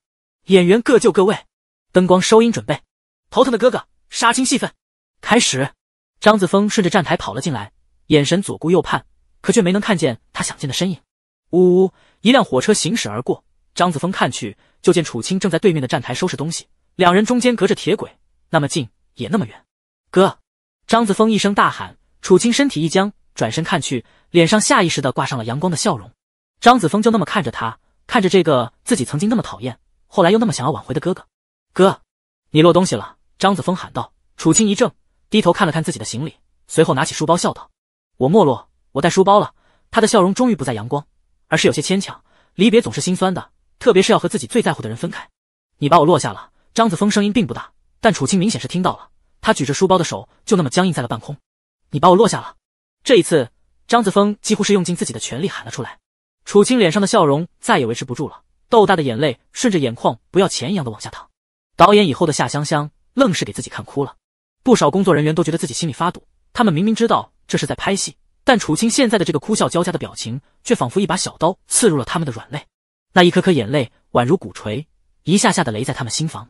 演员各就各位，灯光、收音准备。头疼的哥哥，杀青戏份开始。张子枫顺着站台跑了进来，眼神左顾右盼，可却没能看见他想见的身影。呜呜，一辆火车行驶而过，张子枫看去，就见楚青正在对面的站台收拾东西，两人中间隔着铁轨，那么近也那么远。哥！张子枫一声大喊，楚青身体一僵。转身看去，脸上下意识的挂上了阳光的笑容。张子枫就那么看着他，看着这个自己曾经那么讨厌，后来又那么想要挽回的哥哥。哥，你落东西了！张子枫喊道。楚青一怔，低头看了看自己的行李，随后拿起书包，笑道：“我没落，我带书包了。”他的笑容终于不再阳光，而是有些牵强。离别总是心酸的，特别是要和自己最在乎的人分开。你把我落下了。张子枫声音并不大，但楚青明显是听到了。他举着书包的手就那么僵硬在了半空。你把我落下了。这一次，张子枫几乎是用尽自己的全力喊了出来。楚青脸上的笑容再也维持不住了，豆大的眼泪顺着眼眶，不要钱一样的往下淌。导演以后的夏香香愣是给自己看哭了。不少工作人员都觉得自己心里发堵，他们明明知道这是在拍戏，但楚青现在的这个哭笑交加的表情，却仿佛一把小刀刺入了他们的软肋。那一颗颗眼泪宛如鼓槌，一下下的雷在他们心房。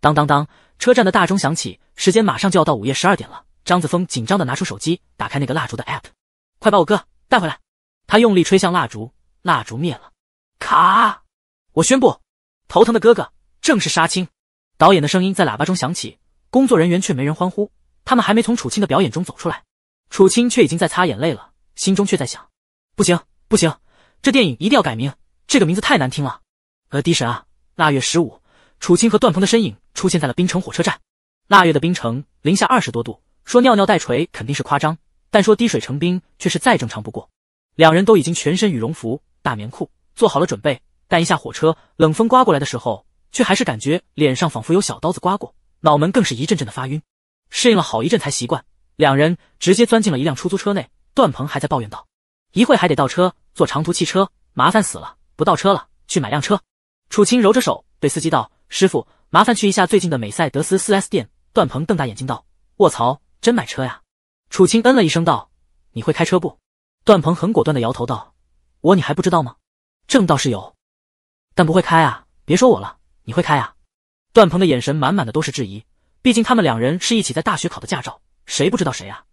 当当当，车站的大钟响起，时间马上就要到午夜十二点了。张子枫紧张的拿出手机，打开那个蜡烛的 app，快把我哥带回来！他用力吹向蜡烛，蜡烛灭了。卡！我宣布，头疼的哥哥正式杀青。导演的声音在喇叭中响起，工作人员却没人欢呼，他们还没从楚青的表演中走出来。楚青却已经在擦眼泪了，心中却在想：不行不行，这电影一定要改名，这个名字太难听了。呃，低神啊！腊月十五，楚青和段鹏的身影出现在了冰城火车站。腊月的冰城，零下二十多度。说尿尿带锤肯定是夸张，但说滴水成冰却是再正常不过。两人都已经全身羽绒服、大棉裤，做好了准备，但一下火车，冷风刮过来的时候，却还是感觉脸上仿佛有小刀子刮过，脑门更是一阵阵的发晕，适应了好一阵才习惯。两人直接钻进了一辆出租车内，段鹏还在抱怨道：“一会还得倒车，坐长途汽车麻烦死了，不倒车了，去买辆车。”楚青揉着手对司机道：“师傅，麻烦去一下最近的美赛德斯四 S 店。”段鹏瞪大眼睛道：“卧槽！”真买车呀？楚青嗯了一声道：“你会开车不？”段鹏很果断的摇头道：“我你还不知道吗？证倒是有，但不会开啊。别说我了，你会开啊？”段鹏的眼神满满的都是质疑，毕竟他们两人是一起在大学考的驾照，谁不知道谁啊？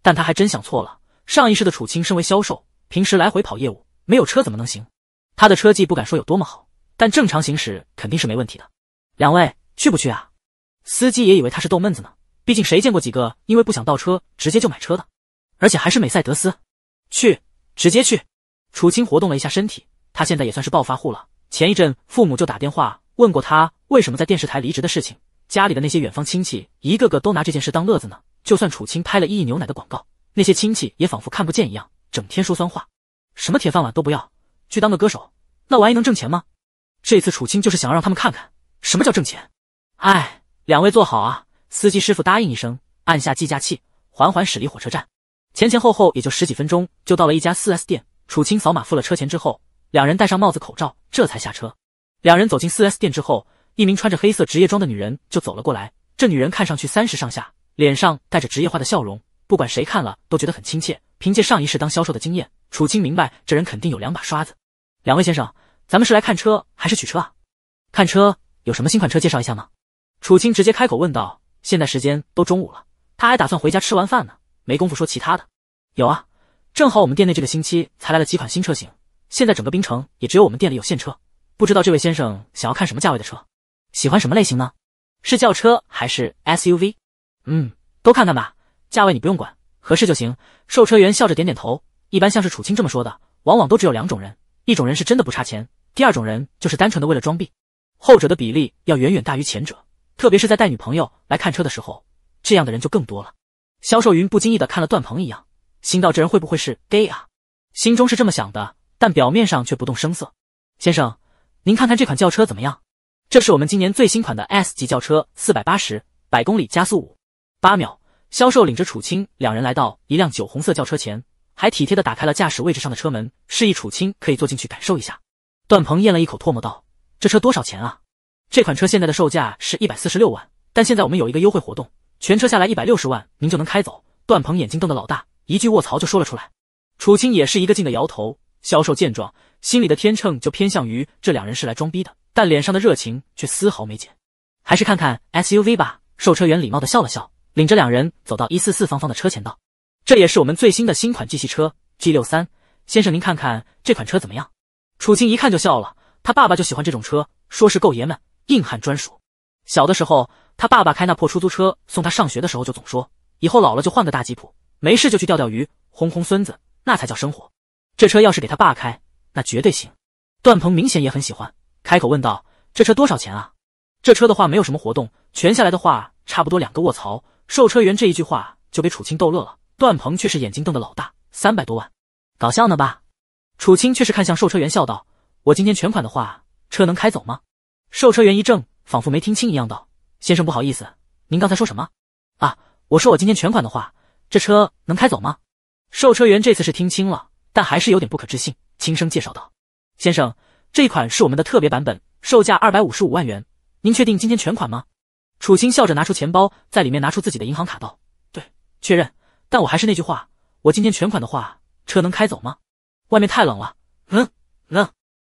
但他还真想错了，上一世的楚青身为销售，平时来回跑业务，没有车怎么能行？他的车技不敢说有多么好，但正常行驶肯定是没问题的。两位去不去啊？司机也以为他是逗闷子呢。毕竟谁见过几个因为不想倒车直接就买车的，而且还是梅赛德斯？去，直接去！楚青活动了一下身体，他现在也算是暴发户了。前一阵父母就打电话问过他为什么在电视台离职的事情，家里的那些远方亲戚一个个都拿这件事当乐子呢。就算楚青拍了一亿牛奶的广告，那些亲戚也仿佛看不见一样，整天说酸话，什么铁饭碗都不要去当个歌手，那玩意能挣钱吗？这次楚青就是想让他们看看什么叫挣钱。哎，两位坐好啊。司机师傅答应一声，按下计价器，缓缓驶离火车站。前前后后也就十几分钟，就到了一家四 S 店。楚清扫码付了车钱之后，两人戴上帽子口罩，这才下车。两人走进四 S 店之后，一名穿着黑色职业装的女人就走了过来。这女人看上去三十上下，脸上带着职业化的笑容，不管谁看了都觉得很亲切。凭借上一世当销售的经验，楚清明白这人肯定有两把刷子。两位先生，咱们是来看车还是取车啊？看车，有什么新款车介绍一下吗？楚清直接开口问道。现在时间都中午了，他还打算回家吃完饭呢，没工夫说其他的。有啊，正好我们店内这个星期才来了几款新车型，现在整个冰城也只有我们店里有现车。不知道这位先生想要看什么价位的车，喜欢什么类型呢？是轿车还是 SUV？嗯，都看看吧，价位你不用管，合适就行。售车员笑着点点头。一般像是楚青这么说的，往往都只有两种人：一种人是真的不差钱，第二种人就是单纯的为了装逼，后者的比例要远远大于前者。特别是在带女朋友来看车的时候，这样的人就更多了。销售云不经意的看了段鹏一样，心道这人会不会是 gay 啊？心中是这么想的，但表面上却不动声色。先生，您看看这款轿车怎么样？这是我们今年最新款的 S 级轿车，四百八十，百公里加速五八秒。销售领着楚青两人来到一辆酒红色轿车前，还体贴的打开了驾驶位置上的车门，示意楚青可以坐进去感受一下。段鹏咽了一口唾沫道：“这车多少钱啊？”这款车现在的售价是一百四十六万，但现在我们有一个优惠活动，全车下来一百六十万，您就能开走。段鹏眼睛瞪得老大，一句卧槽就说了出来。楚青也是一个劲的摇头。销售见状，心里的天秤就偏向于这两人是来装逼的，但脸上的热情却丝毫没减。还是看看 SUV 吧。售车员礼貌的笑了笑，领着两人走到一四四方方的车前，道：“这也是我们最新的新款 G 系车 G 六三，先生您看看这款车怎么样？”楚青一看就笑了，他爸爸就喜欢这种车，说是够爷们。硬汉专属。小的时候，他爸爸开那破出租车送他上学的时候，就总说，以后老了就换个大吉普，没事就去钓钓鱼，哄哄孙子，那才叫生活。这车要是给他爸开，那绝对行。段鹏明显也很喜欢，开口问道：“这车多少钱啊？”这车的话没有什么活动，全下来的话差不多两个卧槽。售车员这一句话就给楚青逗乐了，段鹏却是眼睛瞪得老大，三百多万，搞笑呢吧？楚青却是看向售车员笑道：“我今天全款的话，车能开走吗？”售车员一怔，仿佛没听清一样道：“先生，不好意思，您刚才说什么啊？我说我今天全款的话，这车能开走吗？”售车员这次是听清了，但还是有点不可置信，轻声介绍道：“先生，这款是我们的特别版本，售价二百五十五万元。您确定今天全款吗？”楚青笑着拿出钱包，在里面拿出自己的银行卡道：“对，确认。但我还是那句话，我今天全款的话，车能开走吗？外面太冷了。”“嗯，冷，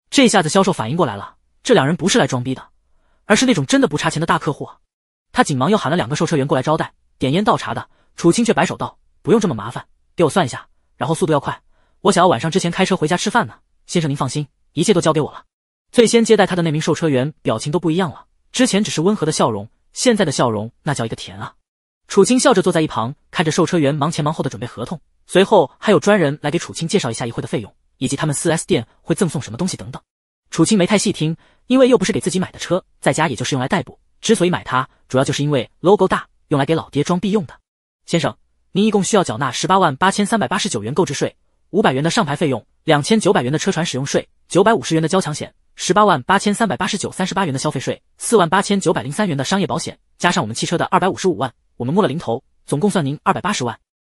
这下子销售反应过来了。这两人不是来装逼的，而是那种真的不差钱的大客户啊！他紧忙又喊了两个售车员过来招待、点烟、倒茶的。楚青却摆手道：“不用这么麻烦，给我算一下，然后速度要快，我想要晚上之前开车回家吃饭呢。”先生您放心，一切都交给我了。最先接待他的那名售车员表情都不一样了，之前只是温和的笑容，现在的笑容那叫一个甜啊！楚青笑着坐在一旁，看着售车员忙前忙后的准备合同，随后还有专人来给楚青介绍一下一会的费用，以及他们四 S 店会赠送什么东西等等。楚青没太细听。因为又不是给自己买的车，在家也就是用来代步。之所以买它，主要就是因为 logo 大，用来给老爹装逼用的。先生，您一共需要缴纳十八万八千三百八十九元购置税，五百元的上牌费用，两千九百元的车船使用税，九百五十元的交强险，十八万八千三百八十九三十八元的消费税，四万八千九百零三元的商业保险，加上我们汽车的二百五十五万，我们摸了零头，总共算您二百八十万。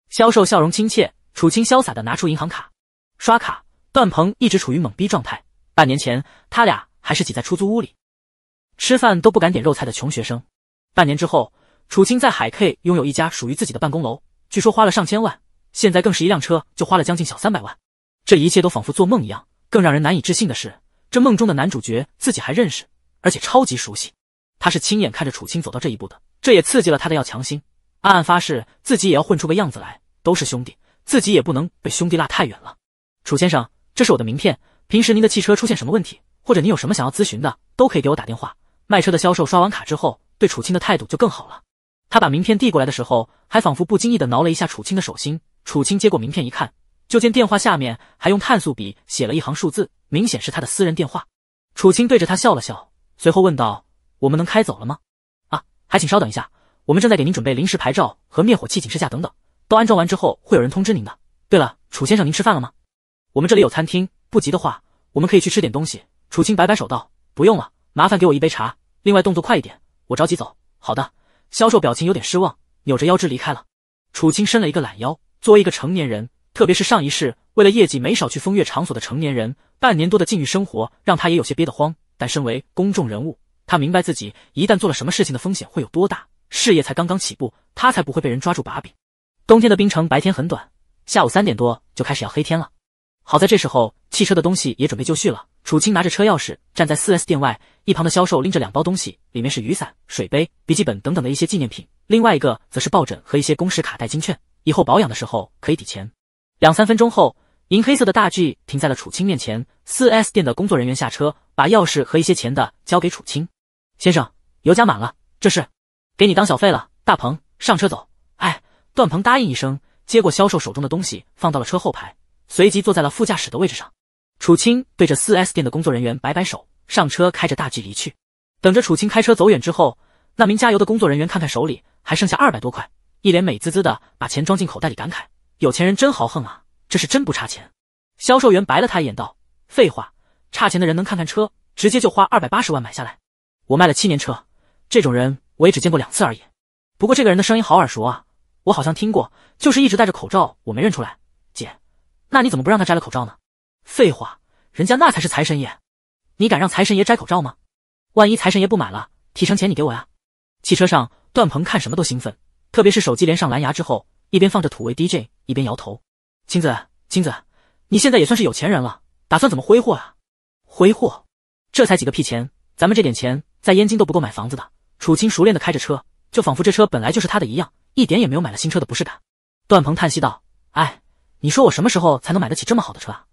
销售笑容亲切，楚青潇洒的拿出银行卡，刷卡。段鹏一直处于懵逼状态。半年前，他俩。还是挤在出租屋里，吃饭都不敢点肉菜的穷学生。半年之后，楚青在海 K 拥有一家属于自己的办公楼，据说花了上千万。现在更是一辆车就花了将近小三百万。这一切都仿佛做梦一样。更让人难以置信的是，这梦中的男主角自己还认识，而且超级熟悉。他是亲眼看着楚青走到这一步的，这也刺激了他的要强心，暗暗发誓自己也要混出个样子来。都是兄弟，自己也不能被兄弟落太远了。楚先生，这是我的名片。平时您的汽车出现什么问题？或者你有什么想要咨询的，都可以给我打电话。卖车的销售刷完卡之后，对楚青的态度就更好了。他把名片递过来的时候，还仿佛不经意的挠了一下楚青的手心。楚青接过名片一看，就见电话下面还用碳素笔写了一行数字，明显是他的私人电话。楚青对着他笑了笑，随后问道：“我们能开走了吗？”“啊，还请稍等一下，我们正在给您准备临时牌照和灭火器警示架等等，都安装完之后会有人通知您的。对了，楚先生您吃饭了吗？我们这里有餐厅，不急的话，我们可以去吃点东西。”楚青摆摆手道：“不用了，麻烦给我一杯茶。另外，动作快一点，我着急走。”好的，销售表情有点失望，扭着腰肢离开了。楚青伸了一个懒腰，作为一个成年人，特别是上一世为了业绩没少去风月场所的成年人，半年多的禁欲生活让他也有些憋得慌。但身为公众人物，他明白自己一旦做了什么事情的风险会有多大。事业才刚刚起步，他才不会被人抓住把柄。冬天的冰城白天很短，下午三点多就开始要黑天了。好在这时候汽车的东西也准备就绪了。楚青拿着车钥匙，站在四 S 店外，一旁的销售拎着两包东西，里面是雨伞、水杯、笔记本等等的一些纪念品，另外一个则是抱枕和一些工时卡、代金券，以后保养的时候可以抵钱。两三分钟后，银黑色的大 G 停在了楚青面前，四 S 店的工作人员下车，把钥匙和一些钱的交给楚青先生，油加满了，这是给你当小费了。大鹏上车走，哎，段鹏答应一声，接过销售手中的东西，放到了车后排，随即坐在了副驾驶的位置上。楚青对着四 S 店的工作人员摆摆手，上车开着大 G 离去。等着楚青开车走远之后，那名加油的工作人员看看手里还剩下二百多块，一脸美滋滋的把钱装进口袋里，感慨：“有钱人真豪横啊，这是真不差钱。”销售员白了他一眼，道：“废话，差钱的人能看看车，直接就花二百八十万买下来。我卖了七年车，这种人我也只见过两次而已。不过这个人的声音好耳熟啊，我好像听过，就是一直戴着口罩，我没认出来。姐，那你怎么不让他摘了口罩呢？”废话，人家那才是财神爷，你敢让财神爷摘口罩吗？万一财神爷不买了，提成钱你给我呀！汽车上，段鹏看什么都兴奋，特别是手机连上蓝牙之后，一边放着土味 DJ，一边摇头。青子，青子，你现在也算是有钱人了，打算怎么挥霍啊？挥霍？这才几个屁钱，咱们这点钱在燕京都不够买房子的。楚青熟练的开着车，就仿佛这车本来就是他的一样，一点也没有买了新车的不适感。段鹏叹息道：“哎，你说我什么时候才能买得起这么好的车啊？”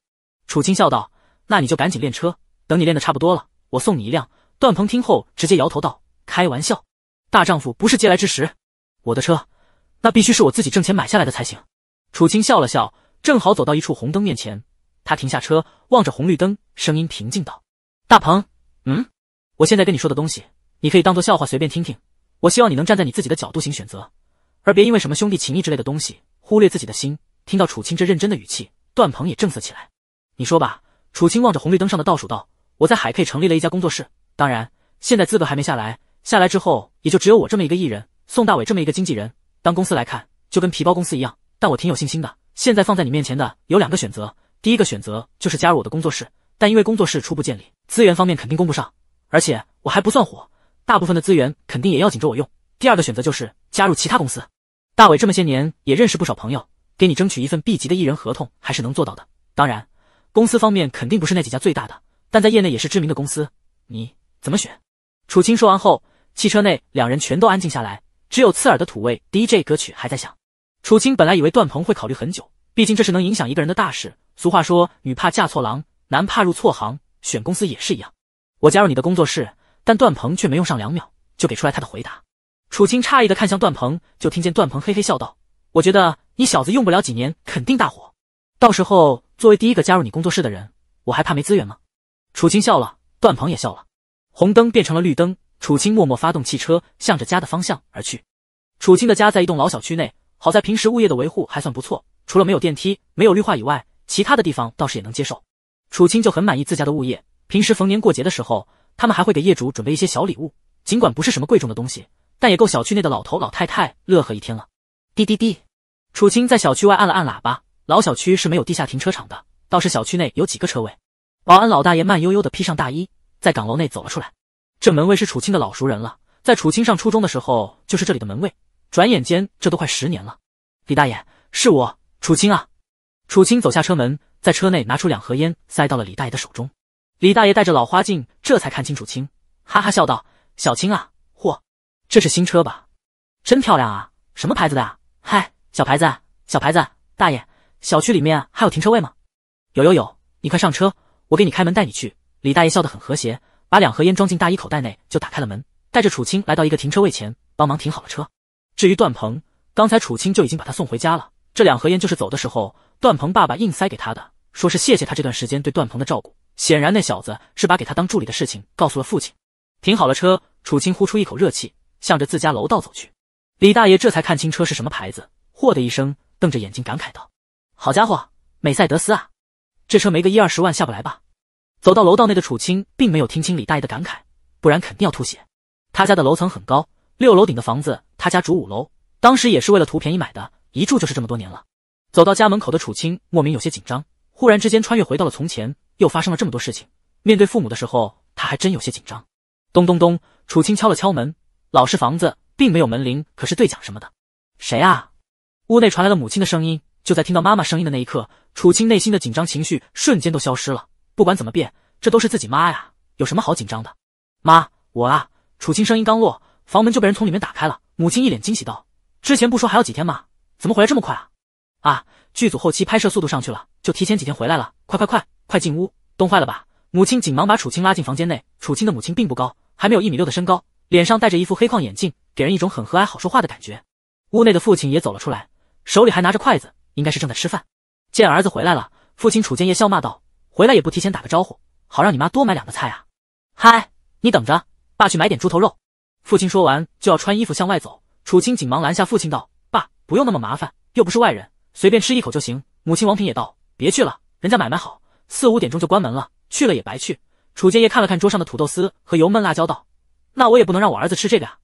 楚青笑道：“那你就赶紧练车，等你练的差不多了，我送你一辆。”段鹏听后直接摇头道：“开玩笑，大丈夫不是嗟来之食，我的车那必须是我自己挣钱买下来的才行。”楚青笑了笑，正好走到一处红灯面前，他停下车，望着红绿灯，声音平静道：“大鹏，嗯，我现在跟你说的东西，你可以当做笑话随便听听。我希望你能站在你自己的角度行选择，而别因为什么兄弟情谊之类的东西忽略自己的心。”听到楚青这认真的语气，段鹏也正色起来。你说吧，楚青望着红绿灯上的倒数道：“我在海 K 成立了一家工作室，当然现在资格还没下来，下来之后也就只有我这么一个艺人，宋大伟这么一个经纪人。当公司来看，就跟皮包公司一样，但我挺有信心的。现在放在你面前的有两个选择，第一个选择就是加入我的工作室，但因为工作室初步建立，资源方面肯定供不上，而且我还不算火，大部分的资源肯定也要紧着我用。第二个选择就是加入其他公司，大伟这么些年也认识不少朋友，给你争取一份 B 级的艺人合同还是能做到的。当然。”公司方面肯定不是那几家最大的，但在业内也是知名的公司。你怎么选？楚青说完后，汽车内两人全都安静下来，只有刺耳的土味 DJ 歌曲还在响。楚青本来以为段鹏会考虑很久，毕竟这是能影响一个人的大事。俗话说，女怕嫁错郎，男怕入错行，选公司也是一样。我加入你的工作室，但段鹏却没用上两秒就给出来他的回答。楚青诧异的看向段鹏，就听见段鹏嘿嘿笑道：“我觉得你小子用不了几年，肯定大火。”到时候作为第一个加入你工作室的人，我还怕没资源吗？楚青笑了，段鹏也笑了，红灯变成了绿灯，楚青默默发动汽车，向着家的方向而去。楚青的家在一栋老小区内，好在平时物业的维护还算不错，除了没有电梯、没有绿化以外，其他的地方倒是也能接受。楚青就很满意自家的物业，平时逢年过节的时候，他们还会给业主准备一些小礼物，尽管不是什么贵重的东西，但也够小区内的老头老太太乐呵一天了。滴滴滴，楚青在小区外按了按喇叭。老小区是没有地下停车场的，倒是小区内有几个车位。保安老大爷慢悠悠的披上大衣，在岗楼内走了出来。这门卫是楚青的老熟人了，在楚青上初中的时候就是这里的门卫，转眼间这都快十年了。李大爷，是我，楚青啊！楚青走下车门，在车内拿出两盒烟，塞到了李大爷的手中。李大爷戴着老花镜，这才看清楚青，哈哈笑道：“小青啊，嚯，这是新车吧？真漂亮啊！什么牌子的啊？嗨，小牌子，小牌子，大爷。”小区里面还有停车位吗？有有有，你快上车，我给你开门带你去。李大爷笑得很和谐，把两盒烟装进大衣口袋内，就打开了门，带着楚青来到一个停车位前，帮忙停好了车。至于段鹏，刚才楚青就已经把他送回家了。这两盒烟就是走的时候段鹏爸爸硬塞给他的，说是谢谢他这段时间对段鹏的照顾。显然那小子是把给他当助理的事情告诉了父亲。停好了车，楚青呼出一口热气，向着自家楼道走去。李大爷这才看清车是什么牌子，嚯的一声，瞪着眼睛感慨道。好家伙，美赛德斯啊，这车没个一二十万下不来吧？走到楼道内的楚青并没有听清李大爷的感慨，不然肯定要吐血。他家的楼层很高，六楼顶的房子，他家住五楼，当时也是为了图便宜买的，一住就是这么多年了。走到家门口的楚青莫名有些紧张，忽然之间穿越回到了从前，又发生了这么多事情，面对父母的时候他还真有些紧张。咚咚咚，楚青敲了敲门，老式房子并没有门铃，可是对讲什么的。谁啊？屋内传来了母亲的声音。就在听到妈妈声音的那一刻，楚青内心的紧张情绪瞬间都消失了。不管怎么变，这都是自己妈呀，有什么好紧张的？妈，我啊。楚青声音刚落，房门就被人从里面打开了。母亲一脸惊喜道：“之前不说还要几天吗？怎么回来这么快啊？”啊，剧组后期拍摄速度上去了，就提前几天回来了。快快快，快进屋，冻坏了吧？母亲紧忙把楚青拉进房间内。楚青的母亲并不高，还没有一米六的身高，脸上戴着一副黑框眼镜，给人一种很和蔼、好说话的感觉。屋内的父亲也走了出来，手里还拿着筷子。应该是正在吃饭，见儿子回来了，父亲楚建业笑骂道：“回来也不提前打个招呼，好让你妈多买两个菜啊！”嗨，你等着，爸去买点猪头肉。父亲说完就要穿衣服向外走，楚青紧忙拦下父亲道：“爸，不用那么麻烦，又不是外人，随便吃一口就行。”母亲王平也道：“别去了，人家买卖好，四五点钟就关门了，去了也白去。”楚建业看了看桌上的土豆丝和油焖辣椒道：“那我也不能让我儿子吃这个啊！”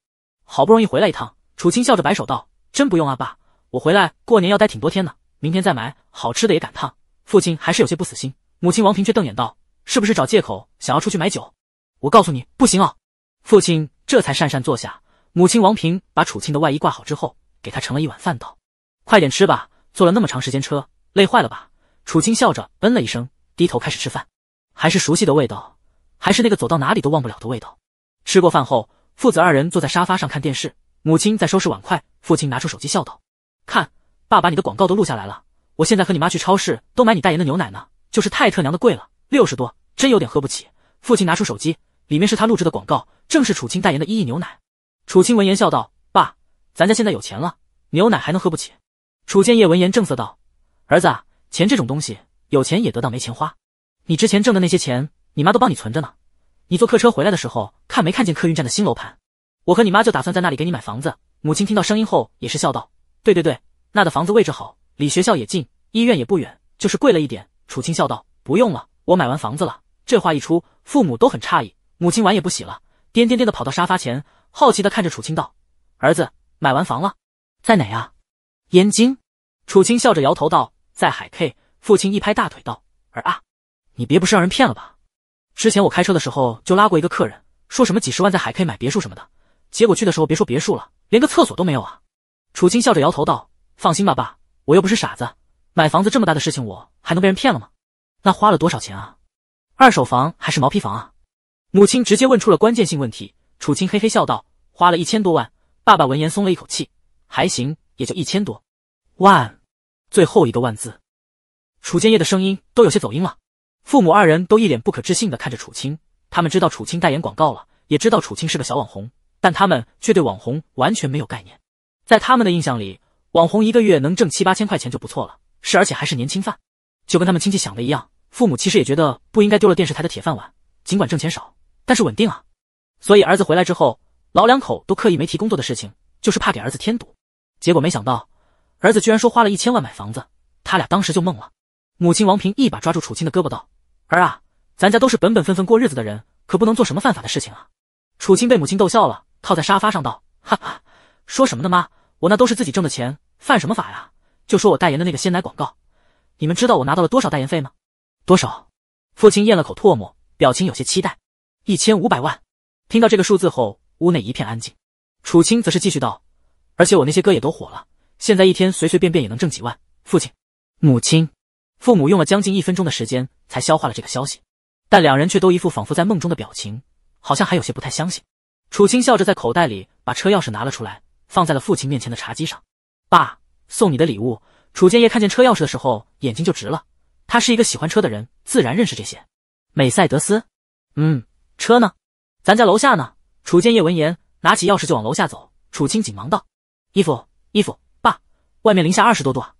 好不容易回来一趟，楚青笑着摆手道：“真不用啊，爸，我回来过年要待挺多天呢。”明天再买好吃的也赶趟。父亲还是有些不死心，母亲王平却瞪眼道：“是不是找借口想要出去买酒？我告诉你，不行啊！”父亲这才讪讪坐下。母亲王平把楚青的外衣挂好之后，给他盛了一碗饭，道：“快点吃吧，坐了那么长时间车，累坏了吧？”楚青笑着嗯了一声，低头开始吃饭。还是熟悉的味道，还是那个走到哪里都忘不了的味道。吃过饭后，父子二人坐在沙发上看电视，母亲在收拾碗筷，父亲拿出手机笑道：“看。”爸把你的广告都录下来了，我现在和你妈去超市都买你代言的牛奶呢，就是太特娘的贵了，六十多，真有点喝不起。父亲拿出手机，里面是他录制的广告，正是楚青代言的一亿牛奶。楚青闻言笑道：“爸，咱家现在有钱了，牛奶还能喝不起？”楚建业闻言正色道：“儿子，钱这种东西，有钱也得到，没钱花。你之前挣的那些钱，你妈都帮你存着呢。你坐客车回来的时候，看没看见客运站的新楼盘？我和你妈就打算在那里给你买房子。”母亲听到声音后也是笑道：“对对对。”那的房子位置好，离学校也近，医院也不远，就是贵了一点。楚青笑道：“不用了，我买完房子了。”这话一出，父母都很诧异，母亲碗也不洗了，颠颠颠的跑到沙发前，好奇的看着楚青道：“儿子，买完房了，在哪啊？”燕京。楚青笑着摇头道：“在海 K。”父亲一拍大腿道：“儿啊，你别不是让人骗了吧？之前我开车的时候就拉过一个客人，说什么几十万在海 K 买别墅什么的，结果去的时候别说别墅了，连个厕所都没有啊！”楚青笑着摇头道。放心吧，爸，我又不是傻子，买房子这么大的事情，我还能被人骗了吗？那花了多少钱啊？二手房还是毛坯房啊？母亲直接问出了关键性问题。楚青嘿嘿笑道：“花了一千多万。”爸爸闻言松了一口气：“还行，也就一千多万。”最后一个万字，楚建业的声音都有些走音了。父母二人都一脸不可置信的看着楚青，他们知道楚青代言广告了，也知道楚青是个小网红，但他们却对网红完全没有概念，在他们的印象里。网红一个月能挣七八千块钱就不错了，是而且还是年轻饭，就跟他们亲戚想的一样。父母其实也觉得不应该丢了电视台的铁饭碗，尽管挣钱少，但是稳定啊。所以儿子回来之后，老两口都刻意没提工作的事情，就是怕给儿子添堵。结果没想到，儿子居然说花了一千万买房子，他俩当时就懵了。母亲王平一把抓住楚青的胳膊道：“儿啊，咱家都是本本分分过日子的人，可不能做什么犯法的事情啊。”楚青被母亲逗笑了，靠在沙发上道：“哈哈，说什么呢妈？”我那都是自己挣的钱，犯什么法呀？就说我代言的那个鲜奶广告，你们知道我拿到了多少代言费吗？多少？父亲咽了口唾沫，表情有些期待。一千五百万。听到这个数字后，屋内一片安静。楚青则是继续道：“而且我那些歌也都火了，现在一天随随便便也能挣几万。”父亲、母亲、父母用了将近一分钟的时间才消化了这个消息，但两人却都一副仿佛在梦中的表情，好像还有些不太相信。楚青笑着在口袋里把车钥匙拿了出来。放在了父亲面前的茶几上，爸送你的礼物。楚建业看见车钥匙的时候，眼睛就直了。他是一个喜欢车的人，自然认识这些。美赛德斯，嗯，车呢？咱家楼下呢。楚建业闻言，拿起钥匙就往楼下走。楚青紧忙道：“衣服，衣服，爸，外面零下二十多度啊！”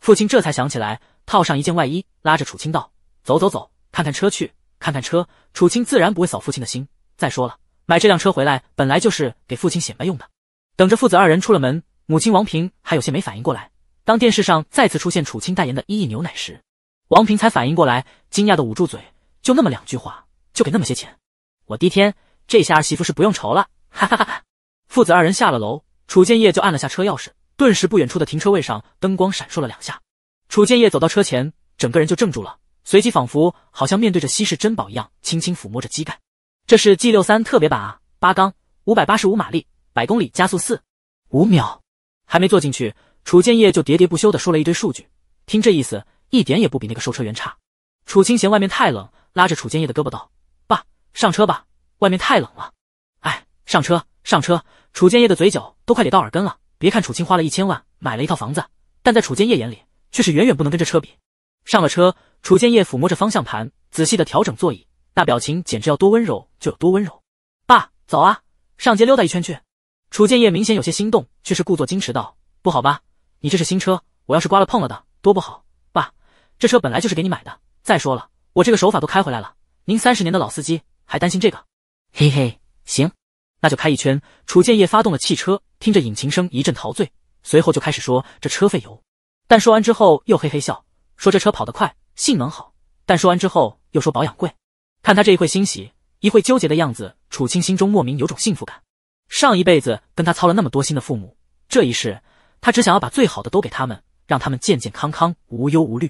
父亲这才想起来，套上一件外衣，拉着楚青道：“走走走，看看车去，看看车。”楚清自然不会扫父亲的心。再说了，买这辆车回来，本来就是给父亲显摆用的。等着父子二人出了门，母亲王平还有些没反应过来。当电视上再次出现楚青代言的一亿牛奶时，王平才反应过来，惊讶的捂住嘴。就那么两句话，就给那么些钱，我滴天，这下儿媳妇是不用愁了，哈哈哈！哈！父子二人下了楼，楚建业就按了下车钥匙，顿时不远处的停车位上灯光闪烁了两下。楚建业走到车前，整个人就怔住了，随即仿佛好像面对着稀世珍宝一样，轻轻抚摸着机盖。这是 G 六三特别版啊，八缸，五百八十五马力。百公里加速四五秒，还没坐进去，楚建业就喋喋不休的说了一堆数据，听这意思一点也不比那个售车员差。楚清嫌外面太冷，拉着楚建业的胳膊道：“爸，上车吧，外面太冷了。”哎，上车上车！楚建业的嘴角都快咧到耳根了。别看楚清花了一千万买了一套房子，但在楚建业眼里却是远远不能跟这车比。上了车，楚建业抚摸着方向盘，仔细的调整座椅，那表情简直要多温柔就有多温柔。爸，走啊，上街溜达一圈去。楚建业明显有些心动，却是故作矜持道：“不好吧？你这是新车，我要是刮了碰了的，多不好。爸，这车本来就是给你买的。再说了，我这个手法都开回来了，您三十年的老司机还担心这个？嘿嘿，行，那就开一圈。”楚建业发动了汽车，听着引擎声一阵陶醉，随后就开始说这车费油，但说完之后又嘿嘿笑，说这车跑得快，性能好，但说完之后又说保养贵。看他这一会欣喜，一会纠结的样子，楚青心中莫名有种幸福感。上一辈子跟他操了那么多心的父母，这一世他只想要把最好的都给他们，让他们健健康康、无忧无虑。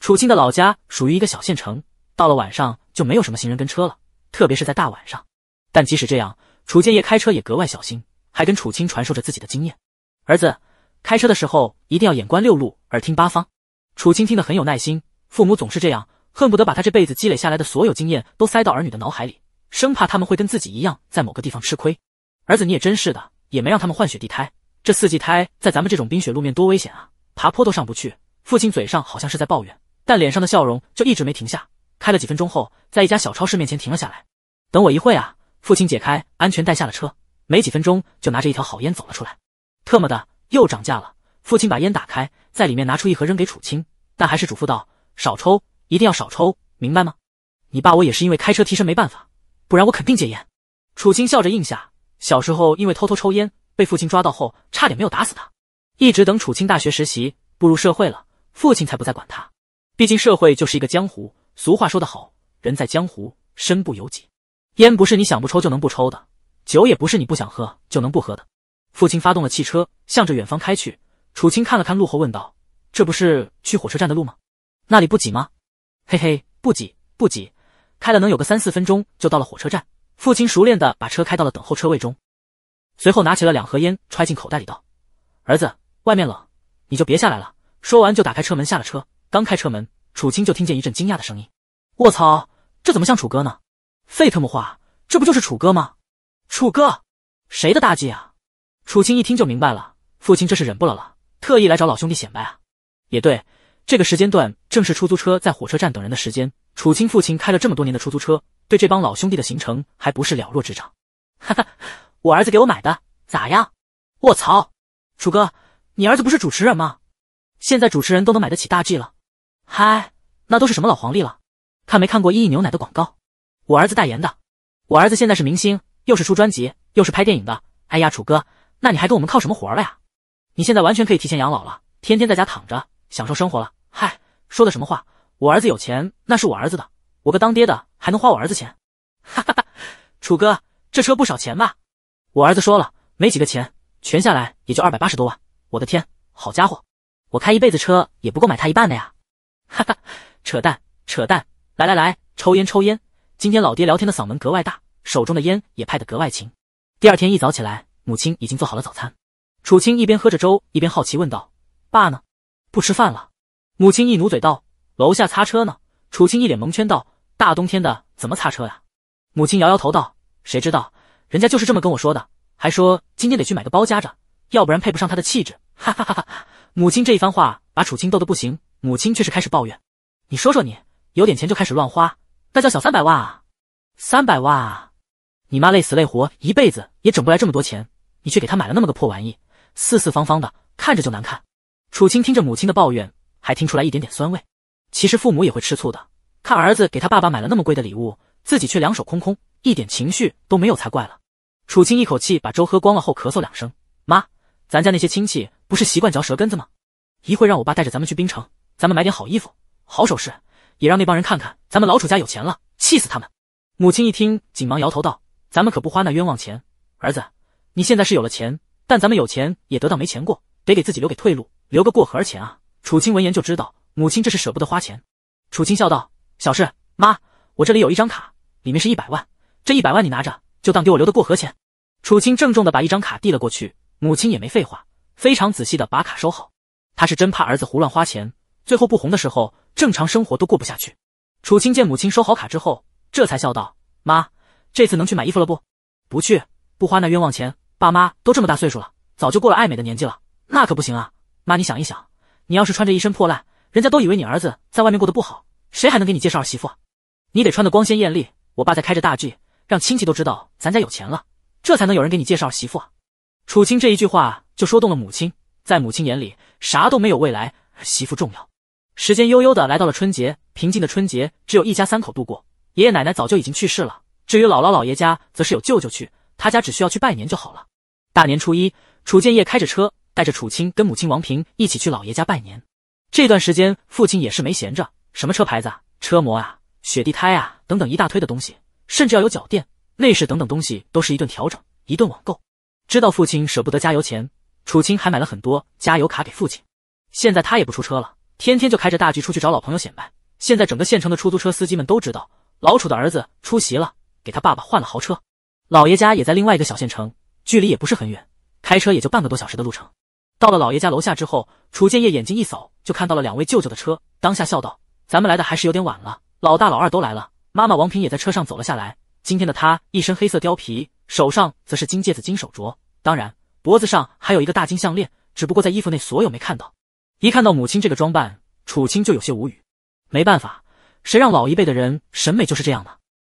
楚青的老家属于一个小县城，到了晚上就没有什么行人跟车了，特别是在大晚上。但即使这样，楚建业开车也格外小心，还跟楚青传授着自己的经验。儿子，开车的时候一定要眼观六路，耳听八方。楚青听得很有耐心，父母总是这样，恨不得把他这辈子积累下来的所有经验都塞到儿女的脑海里，生怕他们会跟自己一样在某个地方吃亏。儿子，你也真是的，也没让他们换雪地胎。这四季胎在咱们这种冰雪路面多危险啊，爬坡都上不去。父亲嘴上好像是在抱怨，但脸上的笑容就一直没停下。开了几分钟后，在一家小超市面前停了下来。等我一会啊！父亲解开安全带下了车，没几分钟就拿着一条好烟走了出来。特么的又涨价了！父亲把烟打开，在里面拿出一盒扔给楚青，但还是嘱咐道：少抽，一定要少抽，明白吗？你爸我也是因为开车提神没办法，不然我肯定戒烟。楚青笑着应下。小时候因为偷偷抽烟被父亲抓到后，差点没有打死他。一直等楚青大学实习步入社会了，父亲才不再管他。毕竟社会就是一个江湖，俗话说得好，人在江湖身不由己。烟不是你想不抽就能不抽的，酒也不是你不想喝就能不喝的。父亲发动了汽车，向着远方开去。楚青看了看路后问道：“这不是去火车站的路吗？那里不挤吗？”“嘿嘿，不挤不挤，开了能有个三四分钟就到了火车站。”父亲熟练的把车开到了等候车位中，随后拿起了两盒烟揣进口袋里，道：“儿子，外面冷，你就别下来了。”说完就打开车门下了车。刚开车门，楚青就听见一阵惊讶的声音：“卧槽，这怎么像楚哥呢？废他么话，这不就是楚哥吗？楚哥，谁的大忌啊？”楚青一听就明白了，父亲这是忍不了了，特意来找老兄弟显摆啊。也对，这个时间段。正是出租车在火车站等人的时间。楚青父亲开了这么多年的出租车，对这帮老兄弟的行程还不是了若指掌。哈哈，我儿子给我买的，咋样？我操，楚哥，你儿子不是主持人吗？现在主持人都能买得起大 G 了。嗨，那都是什么老黄历了？看没看过一亿牛奶的广告？我儿子代言的。我儿子现在是明星，又是出专辑，又是拍电影的。哎呀，楚哥，那你还跟我们靠什么活了呀？你现在完全可以提前养老了，天天在家躺着享受生活了。嗨。说的什么话？我儿子有钱，那是我儿子的，我个当爹的还能花我儿子钱？哈哈哈！楚哥，这车不少钱吧？我儿子说了，没几个钱，全下来也就二百八十多万。我的天，好家伙，我开一辈子车也不够买他一半的呀！哈哈，扯淡，扯淡！来来来，抽烟，抽烟！今天老爹聊天的嗓门格外大，手中的烟也派得格外勤。第二天一早起来，母亲已经做好了早餐。楚青一边喝着粥，一边好奇问道：“爸呢？不吃饭了？”母亲一努嘴道：“楼下擦车呢。”楚青一脸蒙圈道：“大冬天的怎么擦车呀？”母亲摇摇头道：“谁知道，人家就是这么跟我说的，还说今天得去买个包夹着，要不然配不上他的气质。”哈哈哈！哈母亲这一番话把楚青逗得不行，母亲却是开始抱怨：“你说说你，有点钱就开始乱花，那叫小三百万啊，三百万啊！你妈累死累活一辈子也整不来这么多钱，你却给她买了那么个破玩意，四四方方的，看着就难看。”楚青听着母亲的抱怨。还听出来一点点酸味。其实父母也会吃醋的，看儿子给他爸爸买了那么贵的礼物，自己却两手空空，一点情绪都没有才怪了。楚青一口气把粥喝光了后，咳嗽两声：“妈，咱家那些亲戚不是习惯嚼舌根子吗？一会让我爸带着咱们去冰城，咱们买点好衣服、好首饰，也让那帮人看看咱们老楚家有钱了，气死他们。”母亲一听，紧忙摇头道：“咱们可不花那冤枉钱，儿子，你现在是有了钱，但咱们有钱也得到没钱过，得给自己留给退路，留个过河钱啊。”楚青闻言就知道母亲这是舍不得花钱。楚青笑道：“小事，妈，我这里有一张卡，里面是一百万，这一百万你拿着，就当给我留的过河钱。”楚青郑重的把一张卡递了过去。母亲也没废话，非常仔细的把卡收好。她是真怕儿子胡乱花钱，最后不红的时候，正常生活都过不下去。楚青见母亲收好卡之后，这才笑道：“妈，这次能去买衣服了不？不去，不花那冤枉钱。爸妈都这么大岁数了，早就过了爱美的年纪了，那可不行啊！妈，你想一想。”你要是穿着一身破烂，人家都以为你儿子在外面过得不好，谁还能给你介绍儿媳妇啊？你得穿的光鲜艳丽，我爸在开着大 G，让亲戚都知道咱家有钱了，这才能有人给你介绍儿媳妇啊。楚青这一句话就说动了母亲，在母亲眼里，啥都没有未来儿媳妇重要。时间悠悠的来到了春节，平静的春节只有一家三口度过，爷爷奶奶早就已经去世了，至于姥姥姥爷家，则是有舅舅去，他家只需要去拜年就好了。大年初一，楚建业开着车。带着楚青跟母亲王平一起去老爷家拜年，这段时间父亲也是没闲着，什么车牌子、车模啊、雪地胎啊等等一大堆的东西，甚至要有脚垫、内饰等等东西都是一顿调整、一顿网购。知道父亲舍不得加油钱，楚青还买了很多加油卡给父亲。现在他也不出车了，天天就开着大 G 出去找老朋友显摆。现在整个县城的出租车司机们都知道老楚的儿子出席了，给他爸爸换了豪车。老爷家也在另外一个小县城，距离也不是很远，开车也就半个多小时的路程。到了老爷家楼下之后，楚建业眼睛一扫，就看到了两位舅舅的车，当下笑道：“咱们来的还是有点晚了，老大老二都来了，妈妈王平也在车上走了下来。今天的她一身黑色貂皮，手上则是金戒指、金手镯，当然脖子上还有一个大金项链，只不过在衣服内所有没看到。一看到母亲这个装扮，楚青就有些无语，没办法，谁让老一辈的人审美就是这样呢？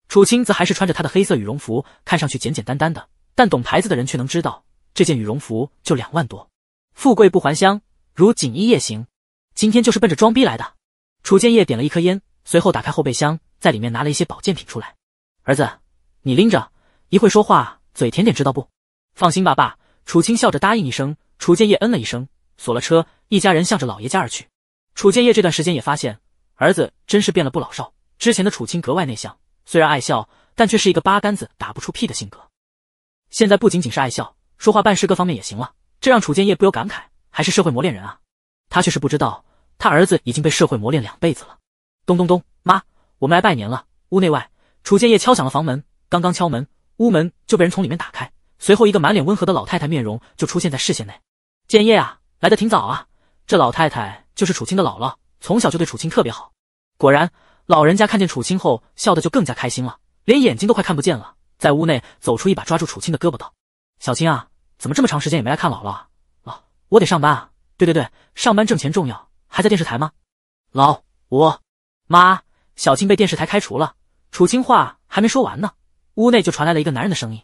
楚青则还是穿着他的黑色羽绒服，看上去简简单单的，但懂牌子的人却能知道这件羽绒服就两万多。”富贵不还乡，如锦衣夜行。今天就是奔着装逼来的。楚建业点了一颗烟，随后打开后备箱，在里面拿了一些保健品出来。儿子，你拎着，一会说话嘴甜点，知道不？放心吧，爸。楚青笑着答应一声。楚建业嗯了一声，锁了车，一家人向着老爷家而去。楚建业这段时间也发现，儿子真是变了不老少。之前的楚青格外内向，虽然爱笑，但却是一个八竿子打不出屁的性格。现在不仅仅是爱笑，说话办事各方面也行了。这让楚建业不由感慨，还是社会磨练人啊！他却是不知道，他儿子已经被社会磨练两辈子了。咚咚咚，妈，我们来拜年了。屋内外，楚建业敲响了房门。刚刚敲门，屋门就被人从里面打开，随后一个满脸温和的老太太面容就出现在视线内。建业啊，来的挺早啊。这老太太就是楚青的姥姥，从小就对楚青特别好。果然，老人家看见楚青后，笑得就更加开心了，连眼睛都快看不见了。在屋内走出，一把抓住楚青的胳膊道：“小青啊。”怎么这么长时间也没来看姥姥啊？我得上班啊。对对对，上班挣钱重要。还在电视台吗？老，我妈小青被电视台开除了。楚青话还没说完呢，屋内就传来了一个男人的声音。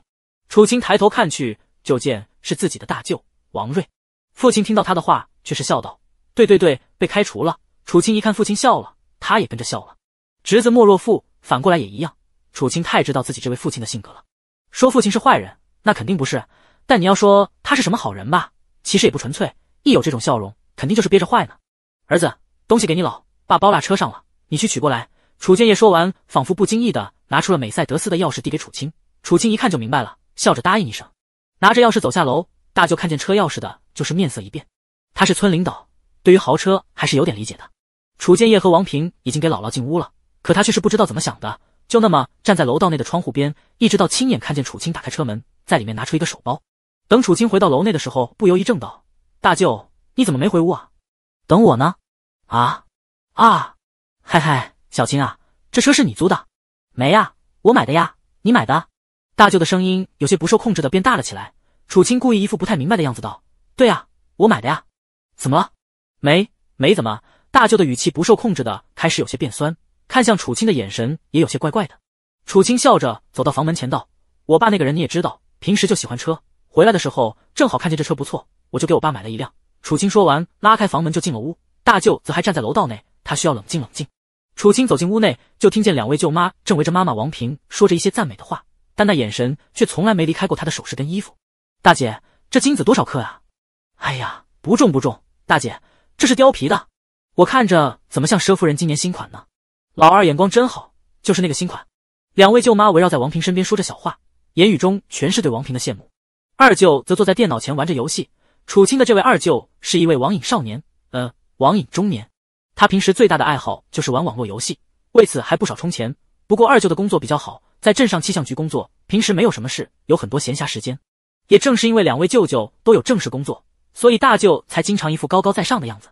楚青抬头看去，就见是自己的大舅王瑞。父亲听到他的话，却是笑道：“对对对，被开除了。”楚青一看父亲笑了，他也跟着笑了。侄子莫若父，反过来也一样。楚青太知道自己这位父亲的性格了，说父亲是坏人，那肯定不是。但你要说他是什么好人吧，其实也不纯粹。一有这种笑容，肯定就是憋着坏呢。儿子，东西给你老爸包落车上了，你去取过来。楚建业说完，仿佛不经意的拿出了梅赛德斯的钥匙，递给楚青。楚青一看就明白了，笑着答应一声，拿着钥匙走下楼。大舅看见车钥匙的，就是面色一变。他是村领导，对于豪车还是有点理解的。楚建业和王平已经给姥姥进屋了，可他却是不知道怎么想的，就那么站在楼道内的窗户边，一直到亲眼看见楚青打开车门，在里面拿出一个手包。等楚青回到楼内的时候，不由一怔，道：“大舅，你怎么没回屋啊？等我呢？”“啊啊，嗨嗨，小青啊，这车是你租的？没呀，我买的呀，你买的？”大舅的声音有些不受控制的变大了起来。楚青故意一副不太明白的样子，道：“对啊，我买的呀，怎么了？没，没怎么。”大舅的语气不受控制的开始有些变酸，看向楚青的眼神也有些怪怪的。楚青笑着走到房门前，道：“我爸那个人你也知道，平时就喜欢车。”回来的时候正好看见这车不错，我就给我爸买了一辆。楚青说完，拉开房门就进了屋，大舅则还站在楼道内，他需要冷静冷静。楚青走进屋内，就听见两位舅妈正围着妈妈王平说着一些赞美的话，但那眼神却从来没离开过她的首饰跟衣服。大姐，这金子多少克啊？哎呀，不重不重。大姐，这是貂皮的，我看着怎么像佘夫人今年新款呢？老二眼光真好，就是那个新款。两位舅妈围绕在王平身边说着小话，言语中全是对王平的羡慕。二舅则坐在电脑前玩着游戏。楚青的这位二舅是一位网瘾少年，呃，网瘾中年。他平时最大的爱好就是玩网络游戏，为此还不少充钱。不过二舅的工作比较好，在镇上气象局工作，平时没有什么事，有很多闲暇时间。也正是因为两位舅舅都有正式工作，所以大舅才经常一副高高在上的样子。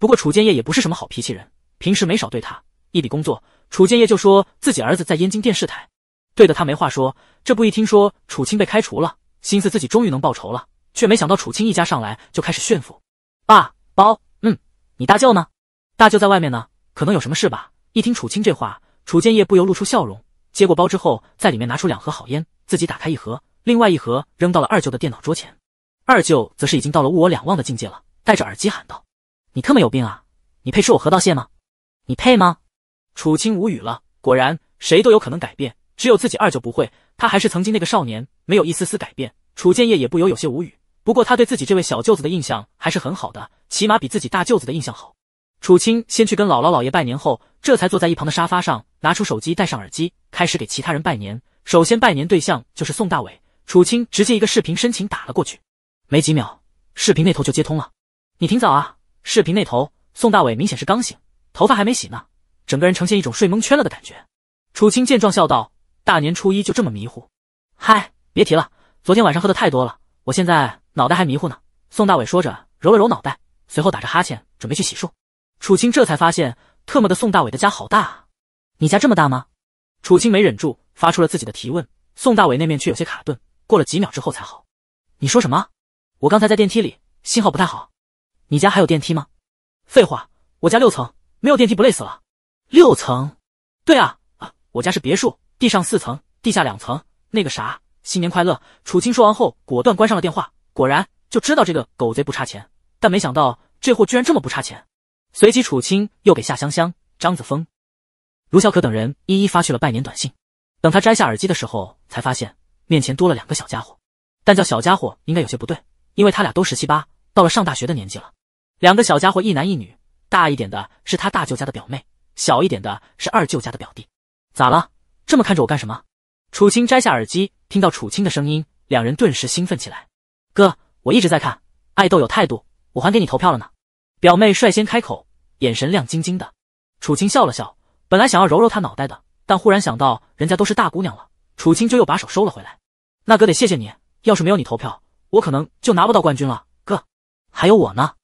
不过楚建业也不是什么好脾气人，平时没少对他一笔工作，楚建业就说自己儿子在燕京电视台，对的他没话说。这不一听说楚青被开除了。心思自己终于能报仇了，却没想到楚青一家上来就开始炫富。爸，包，嗯，你大舅呢？大舅在外面呢，可能有什么事吧。一听楚青这话，楚建业不由露出笑容，接过包之后，在里面拿出两盒好烟，自己打开一盒，另外一盒扔到了二舅的电脑桌前。二舅则是已经到了物我两忘的境界了，戴着耳机喊道：“你特么有病啊！你配吃我河道蟹吗？你配吗？”楚青无语了，果然谁都有可能改变，只有自己二舅不会。他还是曾经那个少年，没有一丝丝改变。楚建业也不由有些无语，不过他对自己这位小舅子的印象还是很好的，起码比自己大舅子的印象好。楚青先去跟姥姥姥爷拜年，后这才坐在一旁的沙发上，拿出手机戴上耳机，开始给其他人拜年。首先拜年对象就是宋大伟，楚青直接一个视频申请打了过去，没几秒，视频那头就接通了。你挺早啊！视频那头，宋大伟明显是刚醒，头发还没洗呢，整个人呈现一种睡蒙圈了的感觉。楚青见状笑道。大年初一就这么迷糊，嗨，别提了，昨天晚上喝的太多了，我现在脑袋还迷糊呢。宋大伟说着揉了揉脑袋，随后打着哈欠准备去洗漱。楚青这才发现，特么的宋大伟的家好大啊！你家这么大吗？楚青没忍住发出了自己的提问。宋大伟那面却有些卡顿，过了几秒之后才好。你说什么？我刚才在电梯里，信号不太好。你家还有电梯吗？废话，我家六层，没有电梯不累死了。六层？对啊啊，我家是别墅。地上四层，地下两层，那个啥，新年快乐！楚青说完后，果断关上了电话。果然，就知道这个狗贼不差钱，但没想到这货居然这么不差钱。随即，楚青又给夏香香、张子枫、卢小可等人一一发去了拜年短信。等他摘下耳机的时候，才发现面前多了两个小家伙。但叫小家伙应该有些不对，因为他俩都十七八，到了上大学的年纪了。两个小家伙一男一女，大一点的是他大舅家的表妹，小一点的是二舅家的表弟。咋了？这么看着我干什么？楚青摘下耳机，听到楚青的声音，两人顿时兴奋起来。哥，我一直在看，爱豆有态度，我还给你投票了呢。表妹率先开口，眼神亮晶晶的。楚青笑了笑，本来想要揉揉她脑袋的，但忽然想到人家都是大姑娘了，楚青就又把手收了回来。那哥得谢谢你，要是没有你投票，我可能就拿不到冠军了。哥，还有我呢，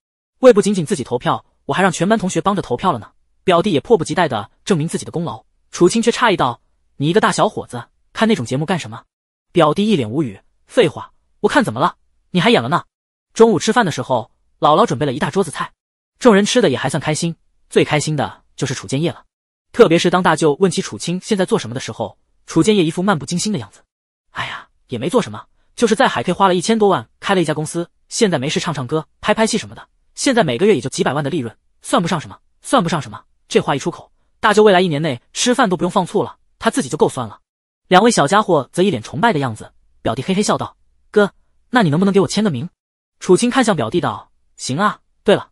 为不仅仅自己投票，我还让全班同学帮着投票了呢。表弟也迫不及待的证明自己的功劳，楚青却诧异道。你一个大小伙子，看那种节目干什么？表弟一脸无语。废话，我看怎么了？你还演了呢。中午吃饭的时候，姥姥准备了一大桌子菜，众人吃的也还算开心。最开心的就是楚建业了。特别是当大舅问起楚青现在做什么的时候，楚建业一副漫不经心的样子。哎呀，也没做什么，就是在海 K 花了一千多万开了一家公司，现在没事唱唱歌、拍拍戏什么的。现在每个月也就几百万的利润，算不上什么，算不上什么。这话一出口，大舅未来一年内吃饭都不用放醋了。他自己就够酸了，两位小家伙则一脸崇拜的样子。表弟嘿嘿笑道：“哥，那你能不能给我签个名？”楚青看向表弟道：“行啊，对了，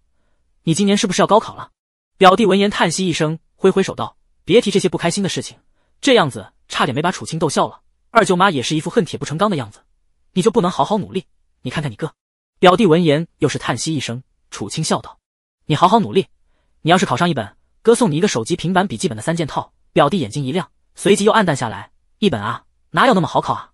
你今年是不是要高考了？”表弟闻言叹息一声，挥挥手道：“别提这些不开心的事情。”这样子差点没把楚青逗笑了。二舅妈也是一副恨铁不成钢的样子：“你就不能好好努力？你看看你哥。”表弟闻言又是叹息一声。楚青笑道：“你好好努力，你要是考上一本，哥送你一个手机、平板、笔记本的三件套。”表弟眼睛一亮。随即又暗淡下来。一本啊，哪有那么好考啊？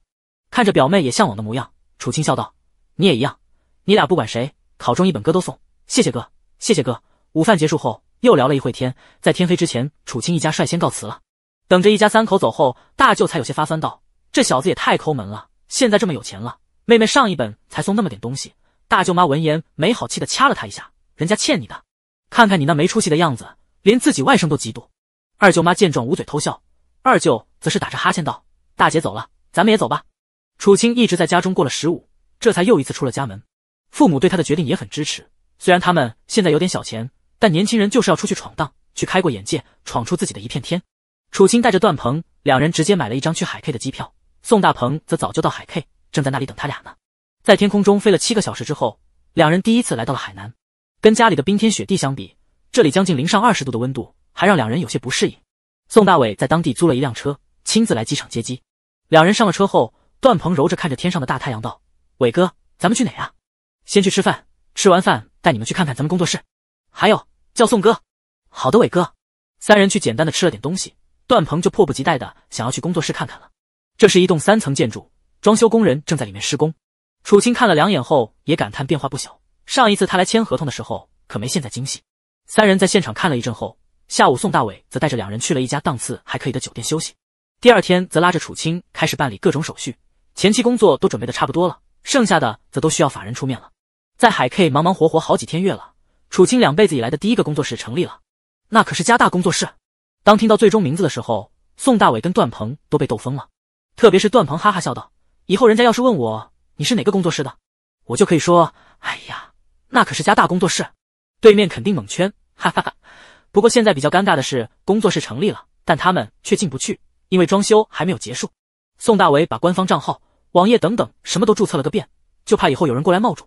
看着表妹也向往的模样，楚青笑道：“你也一样，你俩不管谁考中一本，哥都送。谢谢哥，谢谢哥。”午饭结束后，又聊了一会天，在天黑之前，楚青一家率先告辞了。等着一家三口走后，大舅才有些发酸道：“这小子也太抠门了，现在这么有钱了，妹妹上一本才送那么点东西。”大舅妈闻言没好气的掐了他一下：“人家欠你的，看看你那没出息的样子，连自己外甥都嫉妒。”二舅妈见状捂嘴偷笑。二舅则是打着哈欠道：“大姐走了，咱们也走吧。”楚青一直在家中过了十五，这才又一次出了家门。父母对他的决定也很支持，虽然他们现在有点小钱，但年轻人就是要出去闯荡，去开阔眼界，闯出自己的一片天。楚青带着段鹏两人直接买了一张去海 K 的机票，宋大鹏则早就到海 K，正在那里等他俩呢。在天空中飞了七个小时之后，两人第一次来到了海南。跟家里的冰天雪地相比，这里将近零上二十度的温度还让两人有些不适应。宋大伟在当地租了一辆车，亲自来机场接机。两人上了车后，段鹏揉着看着天上的大太阳，道：“伟哥，咱们去哪啊？先去吃饭，吃完饭带你们去看看咱们工作室。还有，叫宋哥。”“好的，伟哥。”三人去简单的吃了点东西，段鹏就迫不及待的想要去工作室看看了。这是一栋三层建筑，装修工人正在里面施工。楚青看了两眼后，也感叹变化不小。上一次他来签合同的时候，可没现在精细。三人在现场看了一阵后。下午，宋大伟则带着两人去了一家档次还可以的酒店休息。第二天，则拉着楚青开始办理各种手续，前期工作都准备的差不多了，剩下的则都需要法人出面了。在海 K 忙忙活活好几天月了，楚青两辈子以来的第一个工作室成立了，那可是加大工作室。当听到最终名字的时候，宋大伟跟段鹏都被逗疯了，特别是段鹏哈哈笑道：“以后人家要是问我你是哪个工作室的，我就可以说，哎呀，那可是加大工作室，对面肯定蒙圈。”哈哈哈。不过现在比较尴尬的是，工作室成立了，但他们却进不去，因为装修还没有结束。宋大伟把官方账号、网页等等什么都注册了个遍，就怕以后有人过来冒充。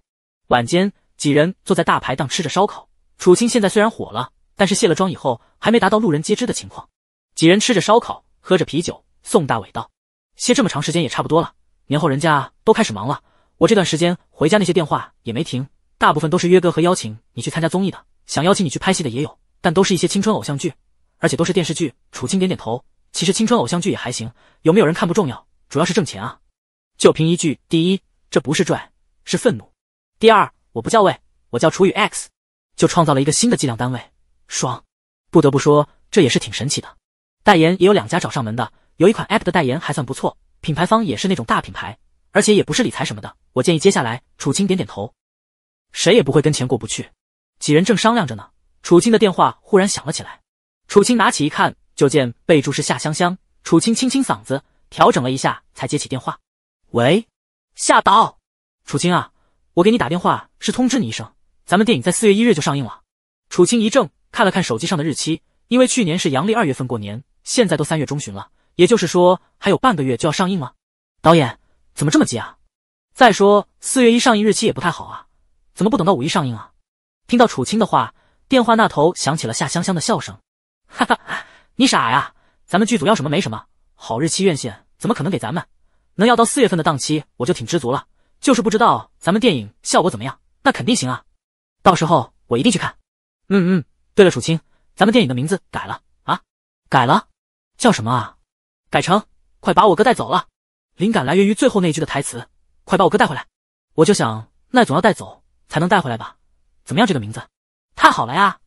晚间，几人坐在大排档吃着烧烤。楚青现在虽然火了，但是卸了妆以后还没达到路人皆知的情况。几人吃着烧烤，喝着啤酒。宋大伟道：“歇这么长时间也差不多了，年后人家都开始忙了。我这段时间回家那些电话也没停，大部分都是约哥和邀请你去参加综艺的，想邀请你去拍戏的也有。”但都是一些青春偶像剧，而且都是电视剧。楚青点点头，其实青春偶像剧也还行，有没有人看不重要，主要是挣钱啊。就凭一句第一，这不是拽，是愤怒。第二，我不叫魏，我叫楚雨 X，就创造了一个新的计量单位，爽。不得不说，这也是挺神奇的。代言也有两家找上门的，有一款 app 的代言还算不错，品牌方也是那种大品牌，而且也不是理财什么的。我建议接下来，楚青点点头，谁也不会跟钱过不去。几人正商量着呢。楚青的电话忽然响了起来，楚青拿起一看，就见备注是夏香香。楚青清清嗓子，调整了一下，才接起电话：“喂，夏导，楚青啊，我给你打电话是通知你一声，咱们电影在四月一日就上映了。”楚青一怔，看了看手机上的日期，因为去年是阳历二月份过年，现在都三月中旬了，也就是说还有半个月就要上映了。导演怎么这么急啊？再说四月一上映日期也不太好啊，怎么不等到五一上映啊？听到楚青的话。电话那头响起了夏香香的笑声，哈哈，你傻呀！咱们剧组要什么没什么，好日期院线怎么可能给咱们？能要到四月份的档期我就挺知足了，就是不知道咱们电影效果怎么样，那肯定行啊！到时候我一定去看。嗯嗯，对了，楚青，咱们电影的名字改了啊？改了，叫什么啊？改成快把我哥带走了，灵感来源于最后那句的台词，快把我哥带回来。我就想，那总要带走才能带回来吧？怎么样，这个名字？太好了呀，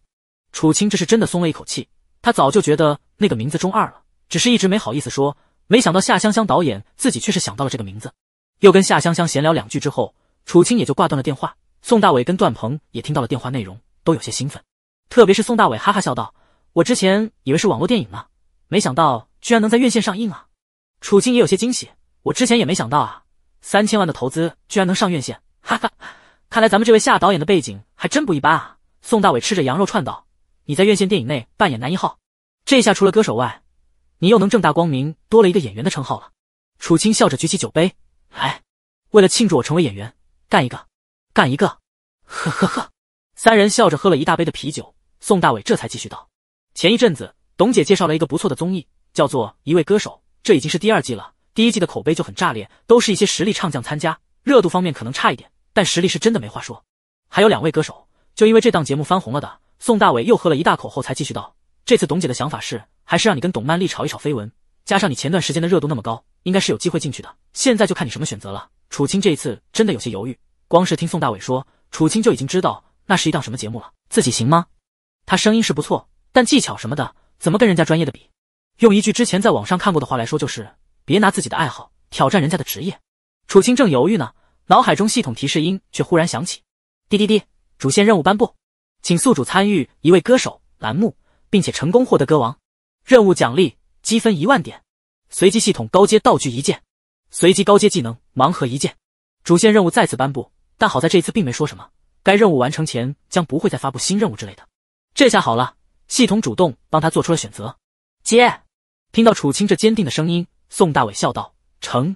楚青这是真的松了一口气。他早就觉得那个名字中二了，只是一直没好意思说。没想到夏香香导演自己却是想到了这个名字。又跟夏香香闲聊两句之后，楚青也就挂断了电话。宋大伟跟段鹏也听到了电话内容，都有些兴奋。特别是宋大伟，哈哈笑道：“我之前以为是网络电影呢，没想到居然能在院线上映啊！”楚青也有些惊喜：“我之前也没想到啊，三千万的投资居然能上院线，哈哈！看来咱们这位夏导演的背景还真不一般啊！”宋大伟吃着羊肉串道：“你在院线电影内扮演男一号，这下除了歌手外，你又能正大光明多了一个演员的称号了。”楚青笑着举起酒杯，来，为了庆祝我成为演员，干一个，干一个！呵呵呵，三人笑着喝了一大杯的啤酒。宋大伟这才继续道：“前一阵子，董姐介绍了一个不错的综艺，叫做《一位歌手》，这已经是第二季了。第一季的口碑就很炸裂，都是一些实力唱将参加，热度方面可能差一点，但实力是真的没话说。还有两位歌手。”就因为这档节目翻红了的宋大伟又喝了一大口后才继续道：“这次董姐的想法是，还是让你跟董曼丽炒一炒绯闻，加上你前段时间的热度那么高，应该是有机会进去的。现在就看你什么选择了。”楚青这一次真的有些犹豫，光是听宋大伟说，楚青就已经知道那是一档什么节目了。自己行吗？他声音是不错，但技巧什么的，怎么跟人家专业的比？用一句之前在网上看过的话来说，就是别拿自己的爱好挑战人家的职业。楚青正犹豫呢，脑海中系统提示音却忽然响起：滴滴滴。主线任务颁布，请宿主参与一位歌手栏目，并且成功获得歌王。任务奖励积分一万点，随机系统高阶道具一件，随机高阶技能盲盒一件。主线任务再次颁布，但好在这一次并没说什么，该任务完成前将不会再发布新任务之类的。这下好了，系统主动帮他做出了选择。接。听到楚清这坚定的声音，宋大伟笑道：“成。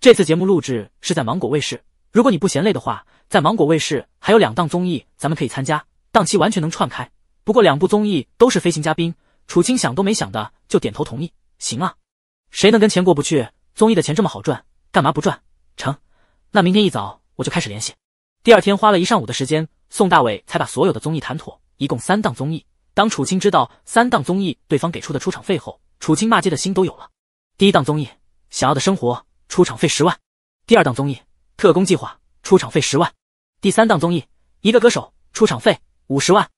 这次节目录制是在芒果卫视，如果你不嫌累的话。”在芒果卫视还有两档综艺，咱们可以参加，档期完全能串开。不过两部综艺都是飞行嘉宾，楚青想都没想的就点头同意。行啊，谁能跟钱过不去？综艺的钱这么好赚，干嘛不赚？成，那明天一早我就开始联系。第二天花了一上午的时间，宋大伟才把所有的综艺谈妥，一共三档综艺。当楚青知道三档综艺对方给出的出场费后，楚青骂街的心都有了。第一档综艺想要的生活出场费十万，第二档综艺特工计划出场费十万。第三档综艺，一个歌手出场费五十万。